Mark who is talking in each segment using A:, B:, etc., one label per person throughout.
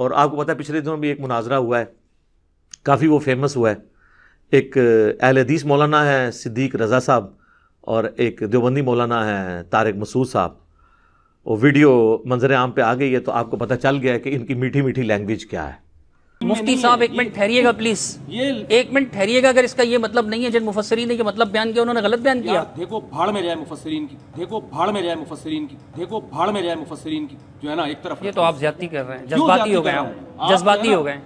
A: और आपको पता है पिछले दिनों भी एक मुनाजरा हुआ है काफ़ी वो फेमस हुआ है एक अहल हदीस मौलाना है सिद्दीक रज़ा साहब और एक देवबंदी मौलाना है तारक मसूद साहब वो वीडियो मंजर आम पे आ गई है तो आपको पता चल गया है कि इनकी मीठी मीठी लैंग्वेज क्या है
B: मुफ्ती साहब एक मिनट ठहरिएगा प्लीज ये एक मिनट ठहरिएगा अगर इसका ये मतलब नहीं है जिन मुफसरीन ने ये मतलब बयान किया उन्होंने
C: गलत बयान किया देखो भाड़ में जाए मुफसरीन की देखो भाड़ में जाए मुफसरीन की देखो भाड़ में जाए मुफसरीन की जो है ना एक तरफ ये तो आप ज्यादा कर रहे हैं जज्बाती हो गए जज्बाती हो गए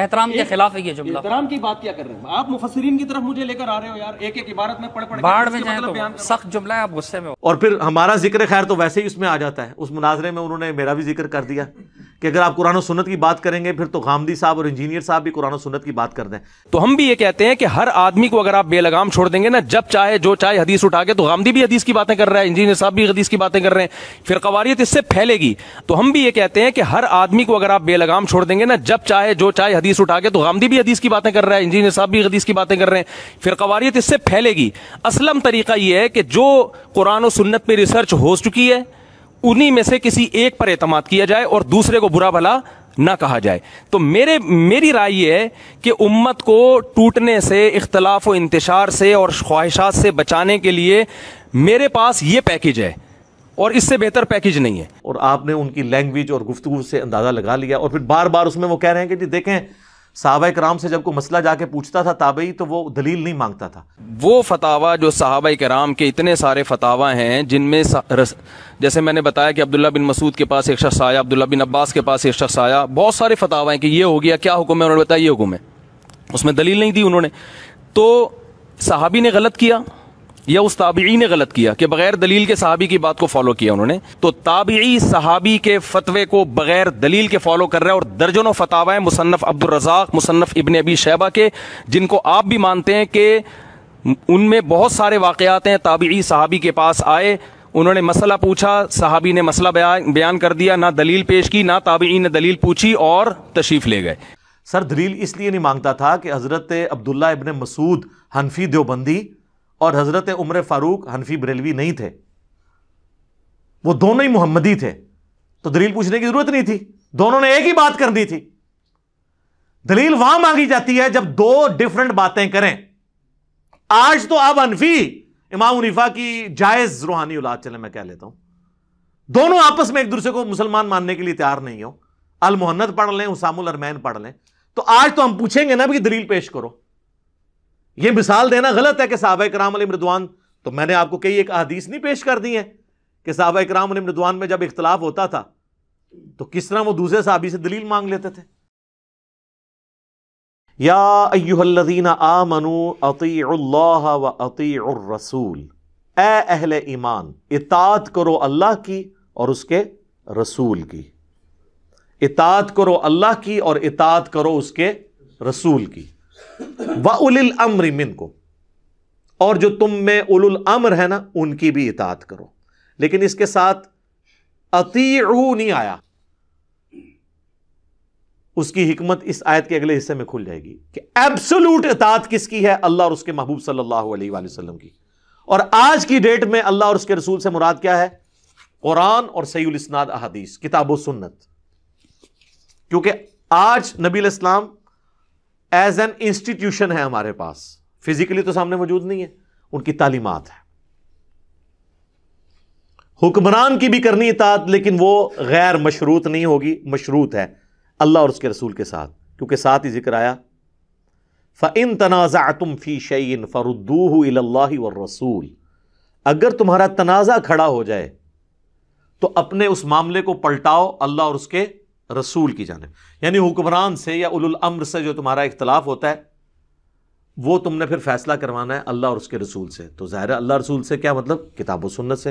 C: एहतराम के खिलाफ है ये जुमला एहतराम की बात क्या कर रहे हैं आप मुफसरीन की तरफ मुझे लेकर आ रहे हो यार एक एक इबारत में पढ़ पढ़ बाढ़ में जाए मतलब
A: तो सख्त जुमला है आप गुस्से में हो और फिर हमारा जिक्र खैर तो वैसे ही उसमें आ जाता है उस मुनाजरे में उन्होंने मेरा भी जिक्र कर दिया कि अगर आप कुरान सुनत की बात करेंगे फिर तो गांधी साहब और इंजीनियर साहब भी कुरान सुनत की बात कर दें
C: तो हम भी ये कहते हैं कि हर आदमी को अगर आप बेलगाम छोड़ देंगे ना जब चाहे जो चाहे हदीस उठा के तो गांधी भी हदीस की बातें कर रहा है इंजीनियर साहब भी हदीस की बातें कर रहे हैं फिर कवारीत इससे फैलेगी तो हम भी ये कहते हैं कि हर आदमी को अगर आप बेलगाम छोड़ देंगे ना जब चाहे जो चाहे हदीस उठा के तो गांधी भी हदीस की बातें कर रहा है इंजीनियर साहब भी हदीस की बातें कर रहे हैं फिर कवारीत इससे फैलेगी असलम तरीका यह है कि जो कुरान और सुन्नत में रिसर्च हो चुकी है उन्हीं में से किसी एक पर एतम किया जाए और दूसरे को बुरा भला ना कहा जाए तो मेरे मेरी राय यह है कि उम्मत को टूटने से इख्तलाफ व इंतशार से और ख्वाहिशात से
A: बचाने के लिए मेरे पास ये पैकेज है और इससे बेहतर पैकेज नहीं है और आपने उनकी लैंग्वेज और गुफ्तु से अंदाज़ा लगा लिया और फिर बार बार उसमें वो कह रहे हैं कि जी देखें साहबा कराम से जब कोई मसला जाके पूछता था ताबई तो वो दलील नहीं मांगता था वो फतावा जो
C: साहबा कराम के इतने सारे फतावा हैं जिनमें जैसे मैंने बताया कि अब्दुल्ला बिन मसूद के पास एक शख्स आया अब्दुल्ला बिन अब्बास के पास एक शख्स आया बहुत सारे फतावा हैं कि ये हो गया क्या हुक्म है उन्होंने बताया ये हुक्म है उसमें दलील नहीं दी उन्होंने तो साहबी ने गलत किया या उस ताबी ने गलत किया कि बगैर दलील के सहाबी की बात को फॉलो किया उन्होंने तो ताबी सहाबी के फतवे को बगैर दलील के फॉलो कर रहा है और दर्जनों फतावाएं मुसन्फ अब्दुलरजाक मुसन्फ इबन अबी शहबा के जिनको आप भी मानते हैं कि उनमें बहुत सारे वाकयात हैं ताबी सहाबी के पास आए उन्होंने मसला पूछा सहाबी ने मसला बयान कर दिया ना दलील पेश की ना ताबी ने दलील पूछी और तशीफ ले गए
A: सर दलील इसलिए नहीं मांगता था कि हज़रत अब्दुल्ला इबन मसूद हनफी देवबंदी और हज़रत उम्र फ़ारूक हनफी बरेलवी नहीं थे वो दोनों ही मोहम्मदी थे तो दलील पूछने की ज़रूरत नहीं थी दोनों ने एक ही बात कर दी थी दलील वहां मांगी जाती है जब दो डिफरेंट बातें करें आज तो आप अनफी इमाम उनीफा की जायज रूहानी औलाद चले मैं कह लेता हूं दोनों आपस में एक दूसरे को मुसलमान मानने के लिए तैयार नहीं हो अल मोहन्नत पढ़ लें उसामुल अरमैन पढ़ लें तो आज तो हम पूछेंगे ना भी दलील पेश करो यह मिसाल देना गलत है कि साहब कराम मृदवान तो मैंने आपको कई एक अदीस नहीं पेश कर दी है कि साहब कराम मृदवान में जब इख्तलाफ होता था तो किस तरह वो दूसरे साहबी से दलील मांग लेते थे या आ मनु अतील्लाह व अतीरसूल ए अहल ईमान इतात करो अल्लाह की और उसके रसूल की इतात करो अल्लाह की और इतात करो उसके रसूल की वउल अम्र मिन को और जो तुम में उल अम्र है ना उनकी भी इतात करो लेकिन इसके साथ अतीऊ नहीं आया उसकी हिकमत इस आयत के अगले हिस्से में खुल जाएगी कि एब्सोलूट इतात किसकी है अल्लाह और उसके महबूब सल्लल्लाहु अलैहि वसल्लम की और आज की डेट में अल्लाह और उसके रसूल से मुराद क्या है कुरान और सैल इसनाद अहदीस किताब सुन्नत क्योंकि आज नबी इस्लाम एज एन इंस्टीट्यूशन है हमारे पास फिजिकली तो सामने मौजूद नहीं है उनकी तालीमत है हुक्मरान की भी करनी इतात लेकिन वो गैर मशरूत नहीं होगी मशरूत है अल्लाह और उसके रसूल के साथ क्योंकि साथ ही जिक्र आया फ़िन तनाज़ा तुम फ़ी शैन फ़रुद्दूह व रसूल अगर तुम्हारा तनाज़ा खड़ा हो जाए तो अपने उस मामले को पलटाओ अल्लाह और उसके रसूल की जानब यानी हुक्मरान से या उलुल अम्र से जो तुम्हारा इख्तलाफ होता है वो तुमने फिर फैसला करवाना है अल्लाह और उसके रसूल से तो ज़ाहिर अल्लाह रसूल से क्या मतलब किताब सुन्नत से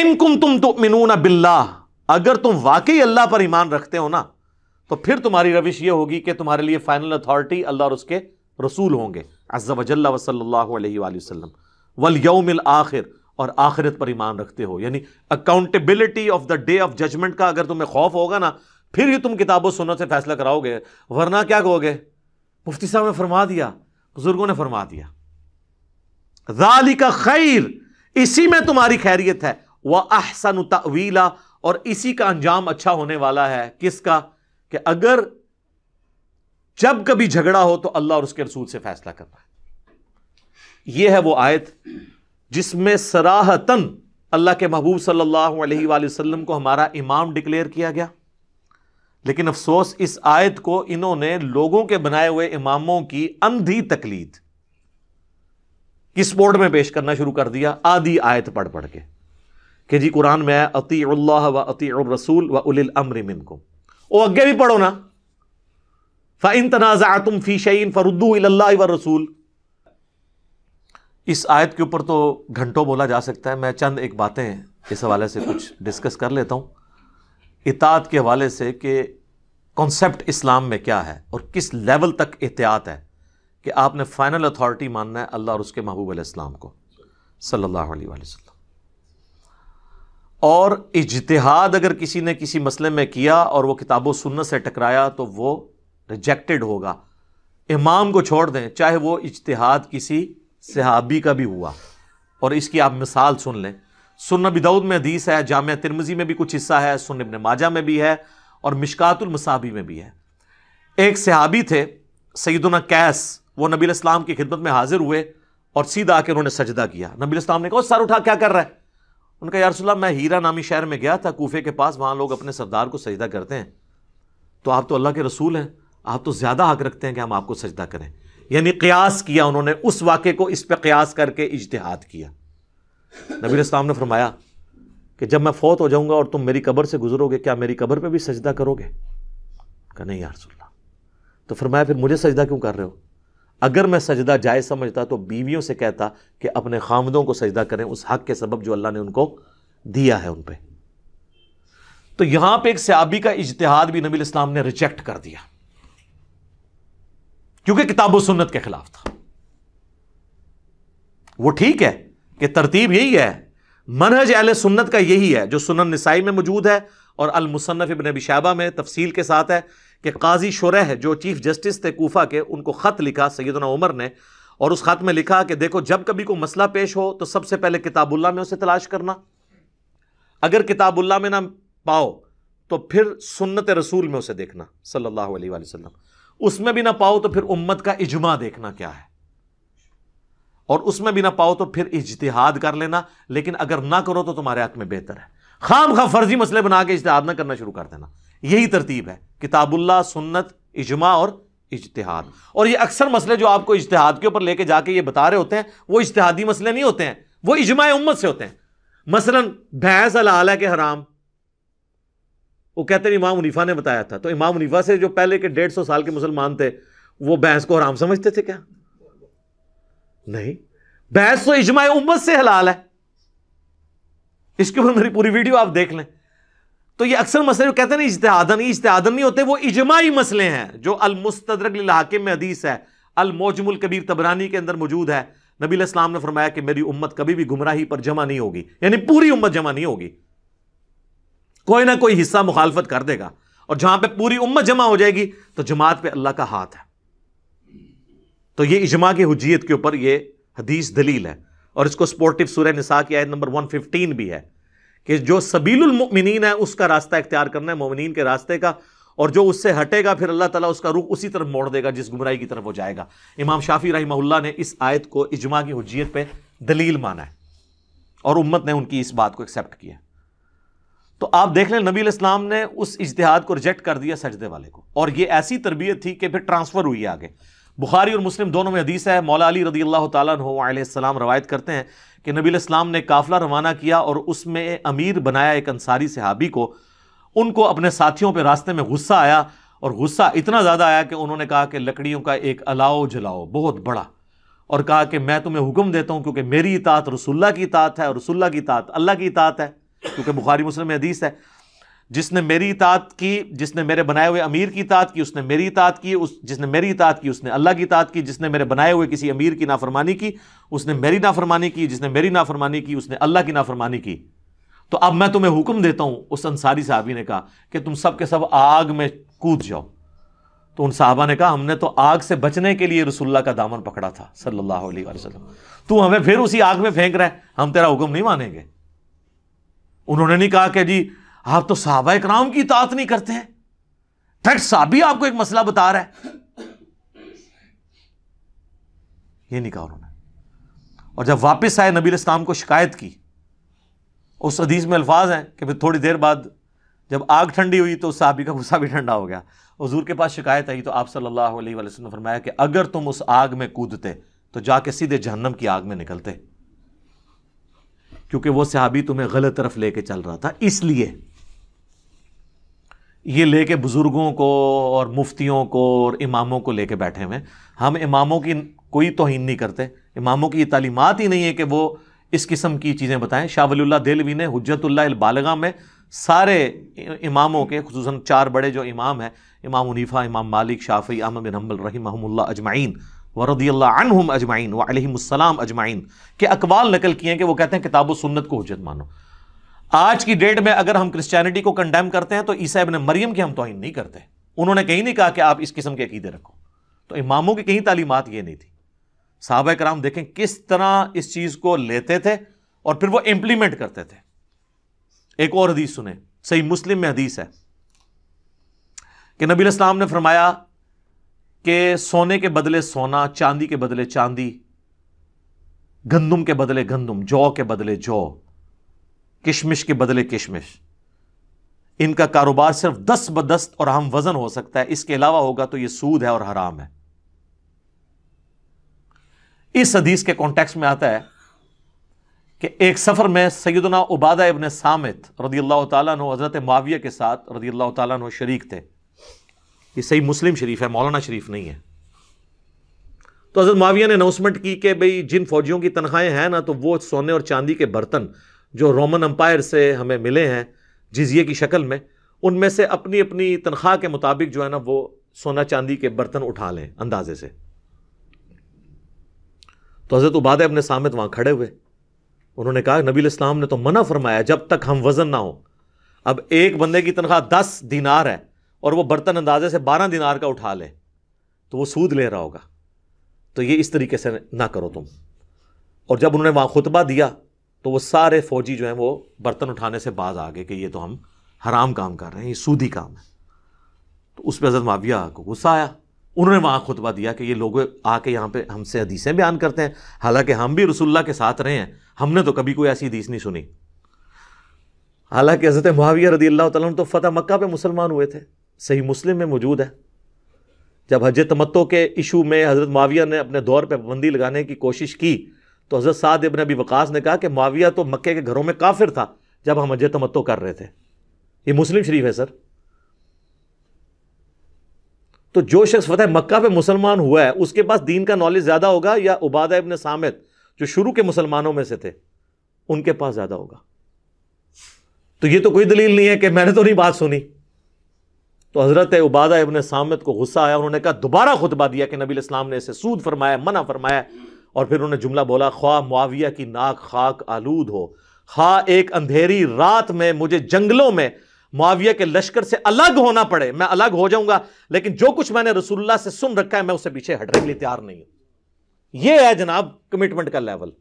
A: इनकुम तुम तो मिनूना बिल्ला अगर तुम वाकई अल्लाह पर ईमान रखते हो ना तो फिर तुम्हारी रविश यह होगी कि तुम्हारे लिए फाइनल अथॉरिटी अल्लाह और उसके रसूल होंगे अज्जा वजल्ला वसल्ला वसलम वल यौमिल आखिर और आखिरत पर ईमान रखते हो यानी accountability of the day of judgment का अगर तुम्हें खौफ होगा ना फिर ही तुम किताबों सुनत से फैसला कराओगे वरना क्या कहोगे मुफ्ती साहब ने फरमा दिया बुजुर्गों ने फरमा दिया जाली का खैर इसी में तुम्हारी खैरियत है वह अहसन तवीला और इसी का अंजाम अच्छा होने वाला है किसका कि अगर जब कभी झगड़ा हो तो अल्लाह और उसके रसूल से फैसला करना है यह है वो आयत जिसमें सराहतन अल्लाह के महबूब सल्लल्लाहु अलैहि वसल्लम को हमारा इमाम डिक्लेयर किया गया लेकिन अफसोस इस आयत को इन्होंने लोगों के बनाए हुए इमामों की अंधी तकलीद किस बोर्ड में पेश करना शुरू कर दिया आधी आयत पढ़ पढ़ के कि जी कुरान में आया अति व अति रसूल व उल अमर मिन को वो अग्गे भी पढ़ो ना फ़ाइन तनाज़ा तुम फ़ी शैन फ़रुद्दू व रसूल इस आयत के ऊपर तो घंटों बोला जा सकता है मैं चंद एक बातें इस हवाले से कुछ डिस्कस कर लेता हूँ इतात के हवाले से कि कॉन्सेप्ट इस्लाम में क्या है और किस लेवल तक एहतियात है कि आपने फाइनल अथॉरिटी मानना है अल्लाह और उसके महबूब इस्लाम को सल्लल्लाहु अलैहि वसल्लम और इजतहाद अगर किसी ने किसी मसले में किया और वो किताबों सुनने से टकराया तो वो रिजेक्टेड होगा इमाम को छोड़ दें चाहे वो इजतहाद किसी सहाबी का भी हुआ और इसकी आप मिसाल सुन लें सुन दाऊद में हदीस है जाम तिरमजी में भी कुछ हिस्सा है सुन इबन माजा में भी है और मिशकातुलमसाबी में भी है एक सहाबी थे सईदना कैस वो नबी की खिदमत में हाजिर हुए और सीधा आके उन्होंने सजदा किया नबी इस्लाम ने कहा सर उठा क्या कर रहा है उनका यारसोल्ला मैं हीरा नामी शहर में गया था कोफे के पास वहाँ लोग अपने सरदार को सजदा करते हैं तो आप तो अल्लाह के रसूल हैं आप तो ज़्यादा हक रखते हैं कि हम आपको सजदा करें यानी कयास किया उन्होंने उस वाक़े को इस पर कयास करके इजतहाद किया नबी इस्लाम ने फरमाया कि जब मैं फौत हो जाऊंगा और तुम मेरी कबर से गुजरोगे क्या मेरी कबर पर भी सजदा करोगे कहा नहीं यार सुल्ला तो फरमाया फिर मुझे सजदा क्यों कर रहे हो अगर मैं सजदा जायज़ समझता तो बीवियों से कहता कि अपने खामदों को सजदा करें उस हक के सबब जो अल्लाह ने उनको दिया है उन पर तो यहाँ पर एक सियाबी का इजतहाद भी नबी इस्लाम ने रिजेक्ट कर दिया क्योंकि किताब सुन्नत के खिलाफ था वो ठीक है कि तरतीब यही है मनहज अल सुन्नत का यही है जो सुनन नसाई में मौजूद है और अलमुसनफ़ इबन शाबा में तफसील के साथ है कि काजी शुरह जो चीफ जस्टिस थे कोफा के उनको ख़त लिखा सैदना उमर ने और उस ख़त में लिखा कि देखो जब कभी कोई मसला पेश हो तो सबसे पहले किताबुल्ला में उसे तलाश करना अगर किताबुल्ला में ना पाओ तो फिर सुन्नत रसूल में उसे देखना सल्लल्लाहु अलैहि उसमें भी ना पाओ तो फिर उम्मत का इजमा देखना क्या है और उसमें भी ना पाओ तो फिर इजतिहाद कर लेना लेकिन अगर ना करो तो तुम्हारे हाथ में बेहतर है खाम खा फर्जी मसले बना के इजतहाद ना करना शुरू कर देना यही तरतीब है किताबुल्ला सुन्नत इजमा और इजतहाद और ये अक्सर मसले जो आपको इजतहाद के ऊपर लेके जाके ये बता रहे होते हैं वो इजतहादी मसले नहीं होते हैं वो इजमा उम्मत से होते हैं मसलन भैंस अलाल है कि हराम वो कहते हैं इमाम मुनीफा ने बताया था तो इमाम मुनीफा से जो पहले के डेढ़ सौ साल के मुसलमान थे वो बहस को हराम समझते थे क्या नहीं बहस तो इजमा उम्मत से हलाल है इसके ऊपर मेरी पूरी वीडियो आप देख लें तो ये अक्सर मसले जो कहते हैं ना इजतहादन इजतहादन नहीं होते वो इजमाई मसले हैं जो अलमुस्तरक हाकिम में हदीस है अलमोजमुल कबीर तबरानी के अंदर मौजूद है नबी इस्लाम ने फरमाया कि मेरी उम्मत कभी भी गुमराही पर जमा नहीं होगी यानी पूरी उम्मत जमा नहीं होगी कोई ना कोई हिस्सा मुखालफत कर देगा और जहां पे पूरी उम्मत जमा हो जाएगी तो जमात पे अल्लाह का हाथ है तो ये इजमा की हजियत के ऊपर ये हदीस दलील है और इसको स्पोर्टिव सूर्य निसा की आयत नंबर 115 भी है कि जो सबीलमिन है उसका रास्ता इख्तियार करना है मोमिन के रास्ते का और जो उससे हटेगा फिर अल्लाह ताला उसका रुख उसी तरफ मोड़ देगा जिस गुमराई की तरफ वो जाएगा इमाम शाफी रही ने इस आयत को इजमा की हजियत पर दलील माना है और उम्मत ने उनकी इस बात को एक्सेप्ट किया तो आप देख लें नबी इस्लाम ने उस इश्तिहाद को रिजेक्ट कर दिया सजदे वाले को और ये ऐसी तरबियत थी कि फिर ट्रांसफ़र हुई आगे बुखारी और मुस्लिम दोनों में हदीस है मौला अली रदी अल्लाह तलाम रवायत करते हैं कि नबी इस्लाम ने काफिला रवाना किया और उसमें अमीर बनाया एक अंसारी सहाबी को उनको अपने साथियों पर रास्ते में गुस्सा आया और गुस्सा इतना ज़्यादा आया कि उन्होंने कहा कि लकड़ियों का एक अलाओ जलाओ बहुत बड़ा और कहा कि मैं तुम्हें हुक्म देता हूँ क्योंकि मेरी इतात रसुल्ला की तात है और रसुल्ला की तात अल्लाह की तात है क्योंकि बुखारी मुस्लिम में हदीस है जिसने मेरी इतात की जिसने मेरे बनाए हुए अमीर की इतात की उसने मेरी इतात की उस जिसने मेरी इतात की उसने अल्लाह की इतात की जिसने मेरे बनाए हुए किसी अमीर की नाफरमानी की उसने मेरी नाफरमानी की जिसने मेरी नाफरमानी की उसने अल्लाह की नाफरमानी की तो अब मैं तुम्हें हुक्म देता हूँ उस अंसारी साहबी ने कहा कि तुम सब के सब आग में कूद जाओ तो उन साहबा ने कहा हमने तो आग से बचने के लिए रसुल्ला का दामन पकड़ा था सल्ला अलैहि तू हमें फिर उसी आग में फेंक रहे हम तेरा हुक्म नहीं मानेंगे उन्होंने नहीं कहा कि जी आप तो साहबा कराम की इतात नहीं करते हैं फैक्ट साहब भी आपको एक मसला बता रहा है ये नहीं कहा उन्होंने और जब वापस आए नबी इस्लाम को शिकायत की उस अदीज में अल्फाज हैं कि फिर थोड़ी देर बाद जब आग ठंडी हुई तो उस साहबी का गुस्सा भी ठंडा हो गया हजूर के पास शिकायत आई तो आप सल्लल्लाहु अलैहि ने फरमाया कि अगर तुम उस आग में कूदते तो जाके सीधे जहन्नम की आग में निकलते क्योंकि वो सहाबी तुम्हें गलत तरफ लेके चल रहा था इसलिए ये लेके बुज़ुर्गों को और मुफ्तियों को और इमामों को लेके बैठे हुए हम इमामों की कोई तोहन नहीं करते इमामों की ये तालीमत ही नहीं है कि वो इस किस्म की चीज़ें बताएं शाहवल्ला देलवी ने हजतुल्लाबालगा में सारे इमामों के खूस चार बड़े जो इमाम हैं इमाम मुनीफा इमाम मालिक शाफ़ी अहमद बिन हम्बल रही महमुल्ला अजमाइन वरदी अनहुम अजमाइन वसलाम अजमाइन के अकवाल नकल किए हैं कि वो कहते हैं किताब सुन्नत को हजत मानो आज की डेट में अगर हम क्रिश्चियनिटी को कंडेम करते हैं तो ईसा इबन मरियम की हम तोहिन नहीं करते उन्होंने कहीं नहीं कहा कि आप इस किस्म के अकीदे रखो तो इमामों की कहीं तालीमत ये नहीं थी साहब कराम देखें किस तरह इस चीज़ को लेते थे और फिर वो इम्प्लीमेंट करते थे एक और हदीस सुने सही मुस्लिम में हदीस है कि नबी नबीलाम ने फरमाया कि सोने के बदले सोना चांदी के बदले चांदी गंदम के बदले गंदम जौ के बदले जौ किशमिश के बदले किशमिश इनका कारोबार सिर्फ दस बदस्त और हम वजन हो सकता है इसके अलावा होगा तो यह सूद है और हराम है इस हदीस के कॉन्टेक्स्ट में आता है कि एक सफ़र में सैदना उबादा इबन सामित रदी अल्लाह तु हज़रत माविया के साथ रदी अल्लाह तु शरीक थे ये सही मुस्लिम शरीफ है मौलाना शरीफ नहीं है तो हजरत माविया ने अनाउंसमेंट की कि भाई जिन फौजियों की तनख्वाहें हैं ना तो वो सोने और चांदी के बर्तन जो रोमन अम्पायर से हमें मिले हैं जिजिए की शक्ल में उनमें से अपनी अपनी तनख्वाह के मुताबिक जो है ना वो सोना चांदी के बर्तन उठा लें अंदाजे से तो हज़रत उबाद अपने सामत वहां खड़े हुए उन्होंने कहा नबी इस्लाम ने तो मना फरमाया जब तक हम वज़न ना हो अब एक बंदे की तनख्वाह दस दिनार है और वो बर्तन अंदाजे से बारह दिनार का उठा ले तो वो सूद ले रहा होगा तो ये इस तरीके से ना करो तुम और जब उन्होंने वहाँ खुतबा दिया तो वो सारे फौजी जो हैं वो बर्तन उठाने से बाज आ गए कि ये तो हम हराम काम कर रहे हैं ये सूदी काम है तो उस पर हजरत माविया को गुस्सा आया उन्होंने वहाँ खुतबा दिया कि ये लोग आके यहाँ पे हमसे हदीसें बयान करते हैं हालांकि हम भी रसुल्ला के साथ रहे हैं हमने तो कभी कोई ऐसी हदीस नहीं सुनी हालांकि हज़रत माविया रदी अल्लाह तु तो फ़तह मक्का पर मुसलमान हुए थे सही मुस्लिम में मौजूद है जब हज तमत्तो के इशू में हज़रत माविया ने अपने दौर पर पाबंदी लगाने की कोशिश की तो हज़रत साद इबन अबी वकास ने कहा कि माविया तो मक्के के घरों में काफिर था जब हम हज तमत्तो कर रहे थे ये मुस्लिम शरीफ है सर तो जो शख्स फतेह मक्का पे मुसलमान हुआ है उसके पास दीन का नॉलेज ज़्यादा होगा या उबादा इबन सामित जो शुरू के मुसलमानों में से थे उनके पास ज़्यादा होगा तो ये तो कोई दलील नहीं है कि मैंने तो नहीं बात सुनी तो हज़रत उबादा इबन सामत को गुस्सा आया उन्होंने कहा दोबारा खुतबा दिया कि नबी इस्लाम ने इसे सूद फरमाया मना फरमाया और फिर उन्होंने जुमला बोला ख्वा मुआविया की नाक खाक आलूद हो खा एक अंधेरी रात में मुझे जंगलों में मुआविया के लश्कर से अलग होना पड़े मैं अलग हो जाऊंगा लेकिन जो कुछ मैंने रसुल्ला से सुन रखा है मैं उसे पीछे हटने के लिए तैयार नहीं हूं यह है जनाब कमिटमेंट का लेवल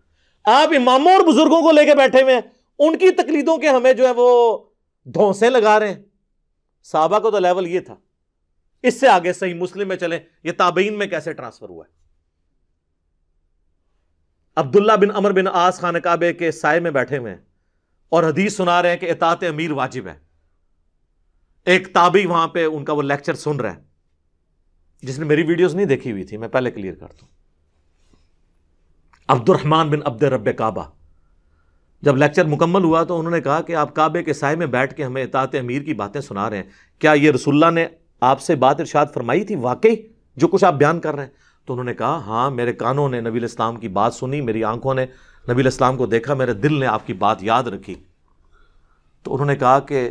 A: आप इमामों और बुजुर्गों को लेकर बैठे हुए हैं उनकी तकलीदों के हमें जो है वो धोसे लगा रहे हैं साहबा का तो लेवल ये था इससे आगे सही मुस्लिम में चले ये ताबेइन में कैसे ट्रांसफर हुआ है अब्दुल्ला बिन अमर बिन आस खान काबे के साय में बैठे हुए हैं और हदीस सुना रहे हैं कि इतात अमीर वाजिब है एक ताबी वहां पे उनका वो लेक्चर सुन रहे हैं जिसने मेरी वीडियोस नहीं देखी हुई थी मैं पहले क्लियर करता हूं अब्दुलरहमान बिन अब्द रब काबा जब लेक्चर मुकम्मल हुआ तो उन्होंने कहा कि आप काबे के साय में बैठ के हमें इतात अमीर की बातें सुना रहे हैं क्या ये रसुल्ला ने आपसे बात इर्शाद फरमाई थी वाकई जो कुछ आप बयान कर रहे हैं तो उन्होंने कहा हाँ मेरे कानों ने नबी इस्लाम की बात सुनी मेरी आंखों ने नबील इस्लाम को देखा मेरे दिल ने आपकी बात याद रखी तो उन्होंने कहा कि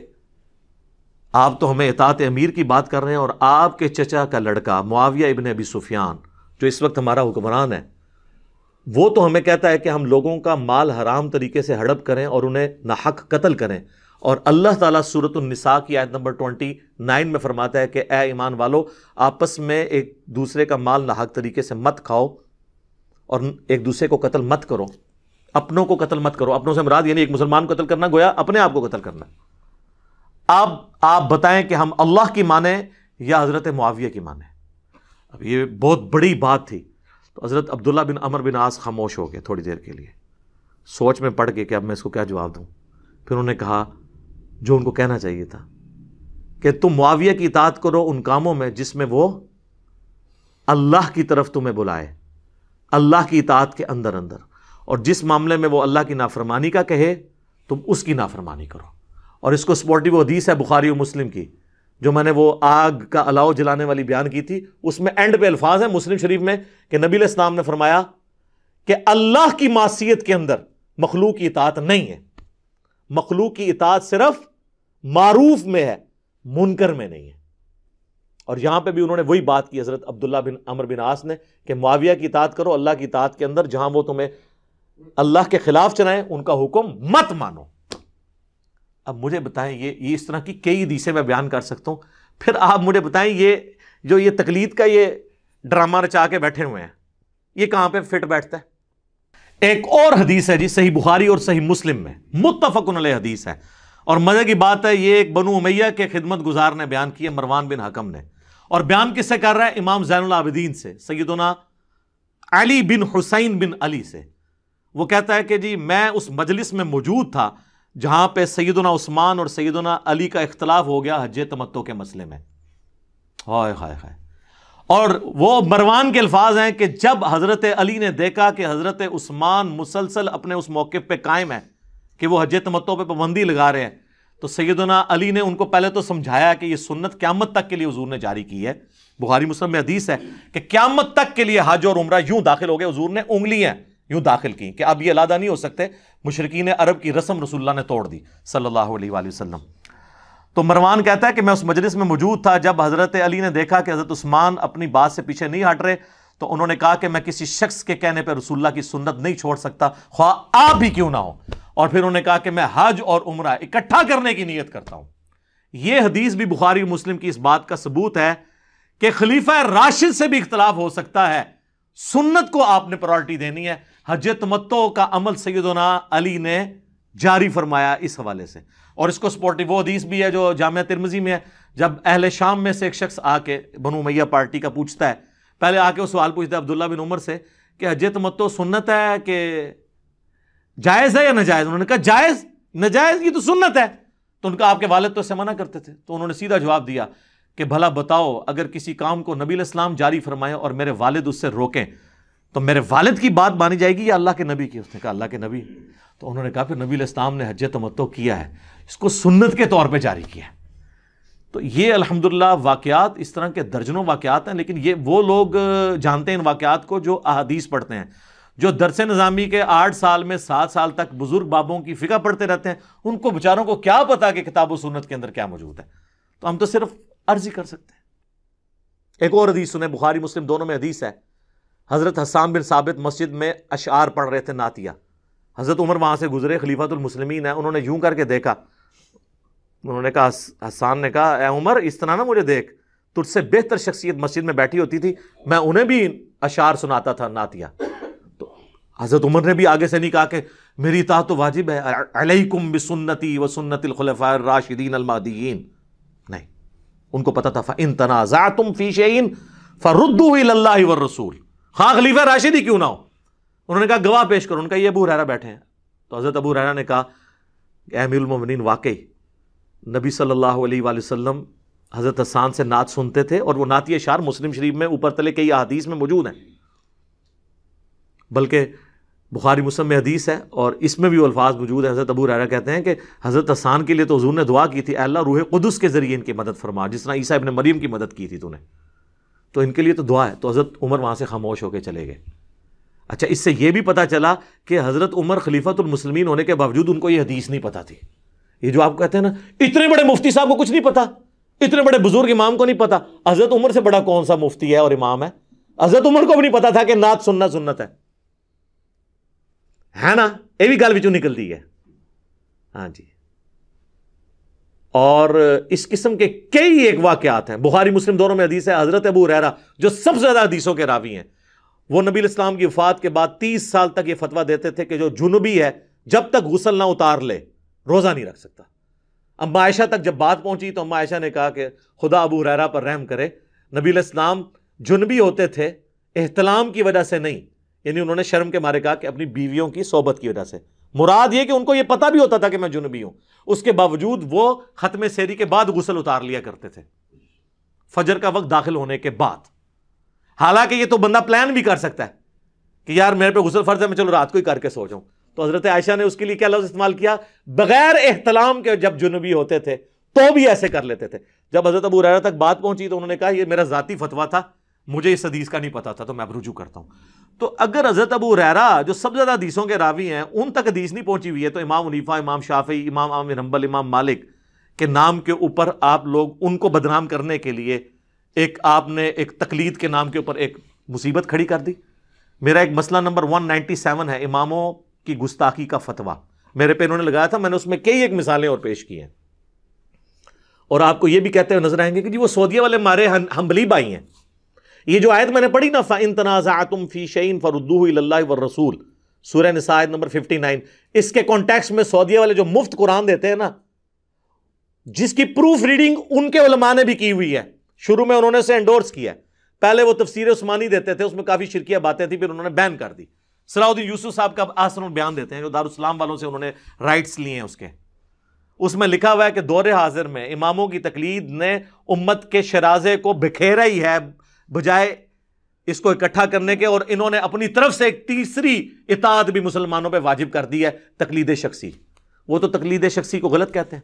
A: आप तो हमें इतात अमीर की बात कर रहे हैं और आपके चचा का लड़का मुआविया इबन अबी सुफियान जो इस वक्त हमारा हुक्मरान है वो तो हमें कहता है कि हम लोगों का माल हराम तरीके से हड़प करें और उन्हें नाहक कत्ल करें और अल्लाह ताला सूरत निसा की आयत नंबर ट्वेंटी नाइन में फरमाता है कि ए ईमान वालों आपस में एक दूसरे का माल नाहक तरीके से मत खाओ और एक दूसरे को कत्ल मत करो अपनों को कत्ल मत करो अपनों से मुराद यानी एक मुसलमान को कत्ल करना गोया अपने आप को कत्ल करना अब आप बताएं कि हम अल्लाह की माने या हज़रत मुआविया की माने अब ये बहुत बड़ी बात थी तो हज़रत अब्दुल्ला बिन अमर बिन आस खामोश हो गए थोड़ी देर के लिए सोच में पड़ गए कि अब मैं इसको क्या जवाब दूँ फिर उन्होंने कहा जो उनको कहना चाहिए था कि तुम मुआविया की इतात करो उन कामों में जिसमें वो अल्लाह की तरफ तुम्हें बुलाए अल्लाह की इतात के अंदर अंदर और जिस मामले में वो अल्लाह की नाफरमानी का कहे तुम उसकी नाफरमानी करो और इसको स्पोर्टिव हदीस है बुखारी और मुस्लिम की जो मैंने वो आग का अलाव जलाने वाली बयान की थी उसमें एंड पे अल्फाज है मुस्लिम शरीफ में कि नबी इस्लाम ने फरमाया कि अल्लाह की मासीत के अंदर मखलूक की इतात नहीं है मखलूक की इतात सिर्फ मारूफ में है मुनकर में नहीं है और यहां पे भी उन्होंने वही बात की हजरत अब्दुल्ला बिन अमर बिन आस ने कि माविया की इतात करो अल्लाह की इतात के अंदर जहां वो तुम्हें अल्लाह के खिलाफ चलाएं उनका हुक्म मत मानो अब मुझे बताएं ये ये इस तरह की कई दीसें मैं बयान कर सकता हूँ फिर आप मुझे बताएं ये जो ये तकलीद का ये ड्रामा रचा के बैठे हुए हैं ये कहाँ पे फिट बैठता है एक और हदीस है जी सही बुखारी और सही मुस्लिम में मुतफ़न हदीस है और मज़े की बात है ये एक बनु उमैया के खिदमत गुजार ने बयान किया मरवान बिन हकम ने और बयान किससे कर रहा है इमाम जैनआबदीन से सैदना अली बिन हुसैन बिन अली से वो कहता है कि जी मैं उस मजलिस में मौजूद था जहां पर सैदना उस्मान और सैदना अली का इख्तलाफ हो गया हज तमत्तों के मसले में हाय हाय हाय और वो मरवान के अल्फाज हैं कि जब हज़रत अली ने देखा कि हज़रत उस्मान मुसलसल अपने उस मौके पर कायम है कि वह हज तमत्तों पर पाबंदी लगा रहे हैं तो सैदना अली ने उनको पहले तो समझाया कि यह सुन्नत क्यामत तक के लिए हजूर ने जारी की है बुहारी मुसलम में हदीस है कि क्यामत तक के लिए हज और उम्र यूं दाखिल हो गए हजूर ने है यूँ दाखिल की कि अब ये अलादा नहीं हो सकते मुशरकिन अरब की रस्म रसुल्ला ने तोड़ दी सल्लल्लाहु अलैहि वसल्लम तो मरवान कहता है कि मैं उस मजलिस में मौजूद था जब हज़रत अली ने देखा कि हज़रत उस्मान अपनी बात से पीछे नहीं हट रहे तो उन्होंने कहा कि मैं किसी शख्स के कहने पर रसुल्ला की सुन्नत नहीं छोड़ सकता ख्वा आप भी क्यों ना हो और फिर उन्होंने कहा कि मैं हज और उम्र इकट्ठा करने की नीयत करता हूँ ये हदीस भी बुखारी मुस्लिम की इस बात का सबूत है कि खलीफा राशिद से भी इख्तलाफ हो सकता है सुन्नत को आपने प्रायोरिटी देनी है हज तमत्तो का अमल सैदना अली ने जारी फरमाया इस हवाले से और इसको सपोर्टिव वो हदीस भी है जो जामिया तिरमजी में है जब अहल शाम में से एक शख्स आके बनु मैया पार्टी का पूछता है पहले आके वो सवाल पूछता है अब्दुल्ला बिन उमर से कि हज तमत्तो सुन्नत है कि जायज़ है या नजायज उन्होंने कहा जायज़ नजायज ये तो सुन्नत है तो उनका आपके वालद तो इसे मना करते थे तो उन्होंने सीधा जवाब दिया कि भला बताओ अगर किसी काम को नबी इस्लाम जारी फ़रमाए और मेरे वालिद उससे रोकें तो मेरे वालिद की बात मानी जाएगी या अल्लाह के नबी की उसने कहा अल्लाह के नबी तो उन्होंने कहा फिर नबी इस्लाम ने हज तमत्तो किया है इसको सुन्नत के तौर पर जारी किया है तो ये अलहमदिल्ला वाक़ात इस तरह के दर्जनों वाक़ात हैं लेकिन ये वो लोग जानते हैं इन वाक़ात को जो अदीस पढ़ते हैं जो दरस नज़ामी के आठ साल में सात साल तक बुज़ुर्ग बाबों की फ़िका पढ़ते रहते हैं उनको बेचारों को क्या पता कि किताब सुन्नत के अंदर क्या मौजूद है तो हम तो सिर्फ अर्जी कर सकते हैं एक और हदीस सुने बुखारी मुस्लिम दोनों में हदीस है हज़रत हसाम बिन साबित मस्जिद में अशार पढ़ रहे थे नातिया हज़रत उमर वहां से गुजरे खलीफातुलमसलमिन है उन्होंने यूं करके देखा उन्होंने कहा हसान ने कहा ए उमर इस तरह ना मुझे देख तुझसे बेहतर शख्सियत मस्जिद में बैठी होती थी मैं उन्हें भी अशार सुनाता था नातिया तो हज़रत उमर ने भी आगे से नहीं कहा कि मेरी ता तो वाजिब है अलैकुम बिसुन्नती व सुन्नतिल खलफा राशिदीन अलमादीन नहीं उनको पता था इन तनाजा तुम फी शहीन फरुद्दू व रसूल हाँ खलीफा राशिद ही क्यों ना हो उन्होंने कहा गवाह पेश करो उनका ये अबू रहरा बैठे हैं तो हज़रत अबू रहरा ने कहा अमीरमिन वाकई नबी सल्लल्लाहु अलैहि वसल्लम हज़रत हसान से नात सुनते थे और वो नात ये शार मुस्लिम शरीफ में ऊपर तले कई अदीस में मौजूद हैं बल्कि बुखारी मुसम में हदीस है और इसमें भी अल्फाज मौजूद है हज़रत अबू रैरा कहते हैं कि हज़रत हसान के लिए तो हजूर ने दुआ की थी अल्लाह रूह कुदस के ज़रिए इनकी मदद फरमा जिस तरह ईसा इबन मरीम की मदद की थी तूने तो इनके लिए तो दुआ है तो हज़रत उमर वहाँ से खामोश होकर चले गए अच्छा इससे यह भी पता चला कि हज़रत उमर खलीफतमसलमिन होने के बावजूद उनको यह हदीस नहीं पता थी ये जो आप कहते हैं ना इतने बड़े मुफ्ती साहब को कुछ नहीं पता इतने बड़े बुजुर्ग इमाम को नहीं पता हज़रत उमर से बड़ा कौन सा मुफ्ती है और इमाम है हज़रत उमर को भी नहीं पता था कि नात सुनना सुन्नत है ना ये भी गल ਗੱਲ निकलती है हाँ जी और इस किस्म के कई एक वाक़ात हैं बुखारी मुस्लिम दोनों में हदीस है हज़रत अबू रहरा जो सबसे ज़्यादा हदीसों के रावी हैं वो नबी इस्लाम की वफ़ात के बाद तीस साल तक ये फतवा देते थे कि जो जुनूबी है जब तक गुसल ना उतार ले रोज़ा नहीं रख सकता अम्मा आयशा तक जब बात पहुंची तो अम्मा आयशा ने कहा कि खुदा अबू रहरा पर रहम करे नबी इस्लाम जुनबी होते थे एहतलाम की वजह से नहीं यानी उन्होंने शर्म के मारे कहा कि अपनी बीवियों की सोबत की वजह से मुराद ये कि उनको ये पता भी होता था कि मैं जुनबी हूं उसके बावजूद वो खत्म सेरी के बाद गुसल उतार लिया करते थे फजर का वक्त दाखिल होने के बाद हालांकि ये तो बंदा प्लान भी कर सकता है कि यार मेरे पे गुसल फर्ज है मैं चलो रात को ही करके सो जाऊं तो हजरत आयशा ने उसके लिए क्या लफ्ज इस्तेमाल किया बगैर एहतलाम के जब जुनबी होते थे तो भी ऐसे कर लेते थे जब हजरत अबू रैरा तक बात पहुंची तो उन्होंने कहा यह मेरा जाती फतवा था मुझे इस हदीस का नहीं पता था तो मैं अब रुजू करता हूँ तो अगर हज़रत अबू रहरा जो सबसे ज़्यादा हदीसों के रावी हैं उन तक हदीस नहीं पहुंची हुई है तो इमाम उनीफ़ा इमाम शाफी इमाम आमिर हम्बल इमाम मालिक के नाम के ऊपर आप लोग उनको बदनाम करने के लिए एक आपने एक तकलीद के नाम के ऊपर एक मुसीबत खड़ी कर दी मेरा एक मसला नंबर 197 है इमामों की गुस्ताखी का फतवा मेरे पे इन्होंने लगाया था मैंने उसमें कई एक मिसालें और पेश की हैं और आपको ये भी कहते हुए नजर आएंगे कि जी वो सऊदीया वाले हम हम्बली बाई हैं ये जो आयत मैंने पढ़ी ना फ़ाइन तनाज़ा तुम फ़ी शैन फ़रुद्दू व रसूल सूर्य आयत नंबर 59 इसके कॉन्टेक्स्ट में सऊदीया वाले जो मुफ्त कुरान देते हैं ना जिसकी प्रूफ रीडिंग उनके उलमा ने भी की हुई है शुरू में उन्होंने से एंडोर्स किया पहले वो तफसीर उस्मानी देते थे उसमें काफ़ी शिरकिया बातें थी फिर उन्होंने बैन कर दी सलाउद्दीन यूसुफ साहब का आसन बयान देते हैं जो दारुस्लाम वालों से उन्होंने राइट्स लिए हैं उसके उसमें लिखा हुआ है कि दौरे हाजिर में इमामों की तकलीद ने उम्मत के शराजे को बिखेरा ही है बजाय इसको इकट्ठा करने के और इन्होंने अपनी तरफ से एक तीसरी इताद भी मुसलमानों पर वाजिब कर दी है तकलीद शख्सी वो तो तकलीद शख्सी को गलत कहते हैं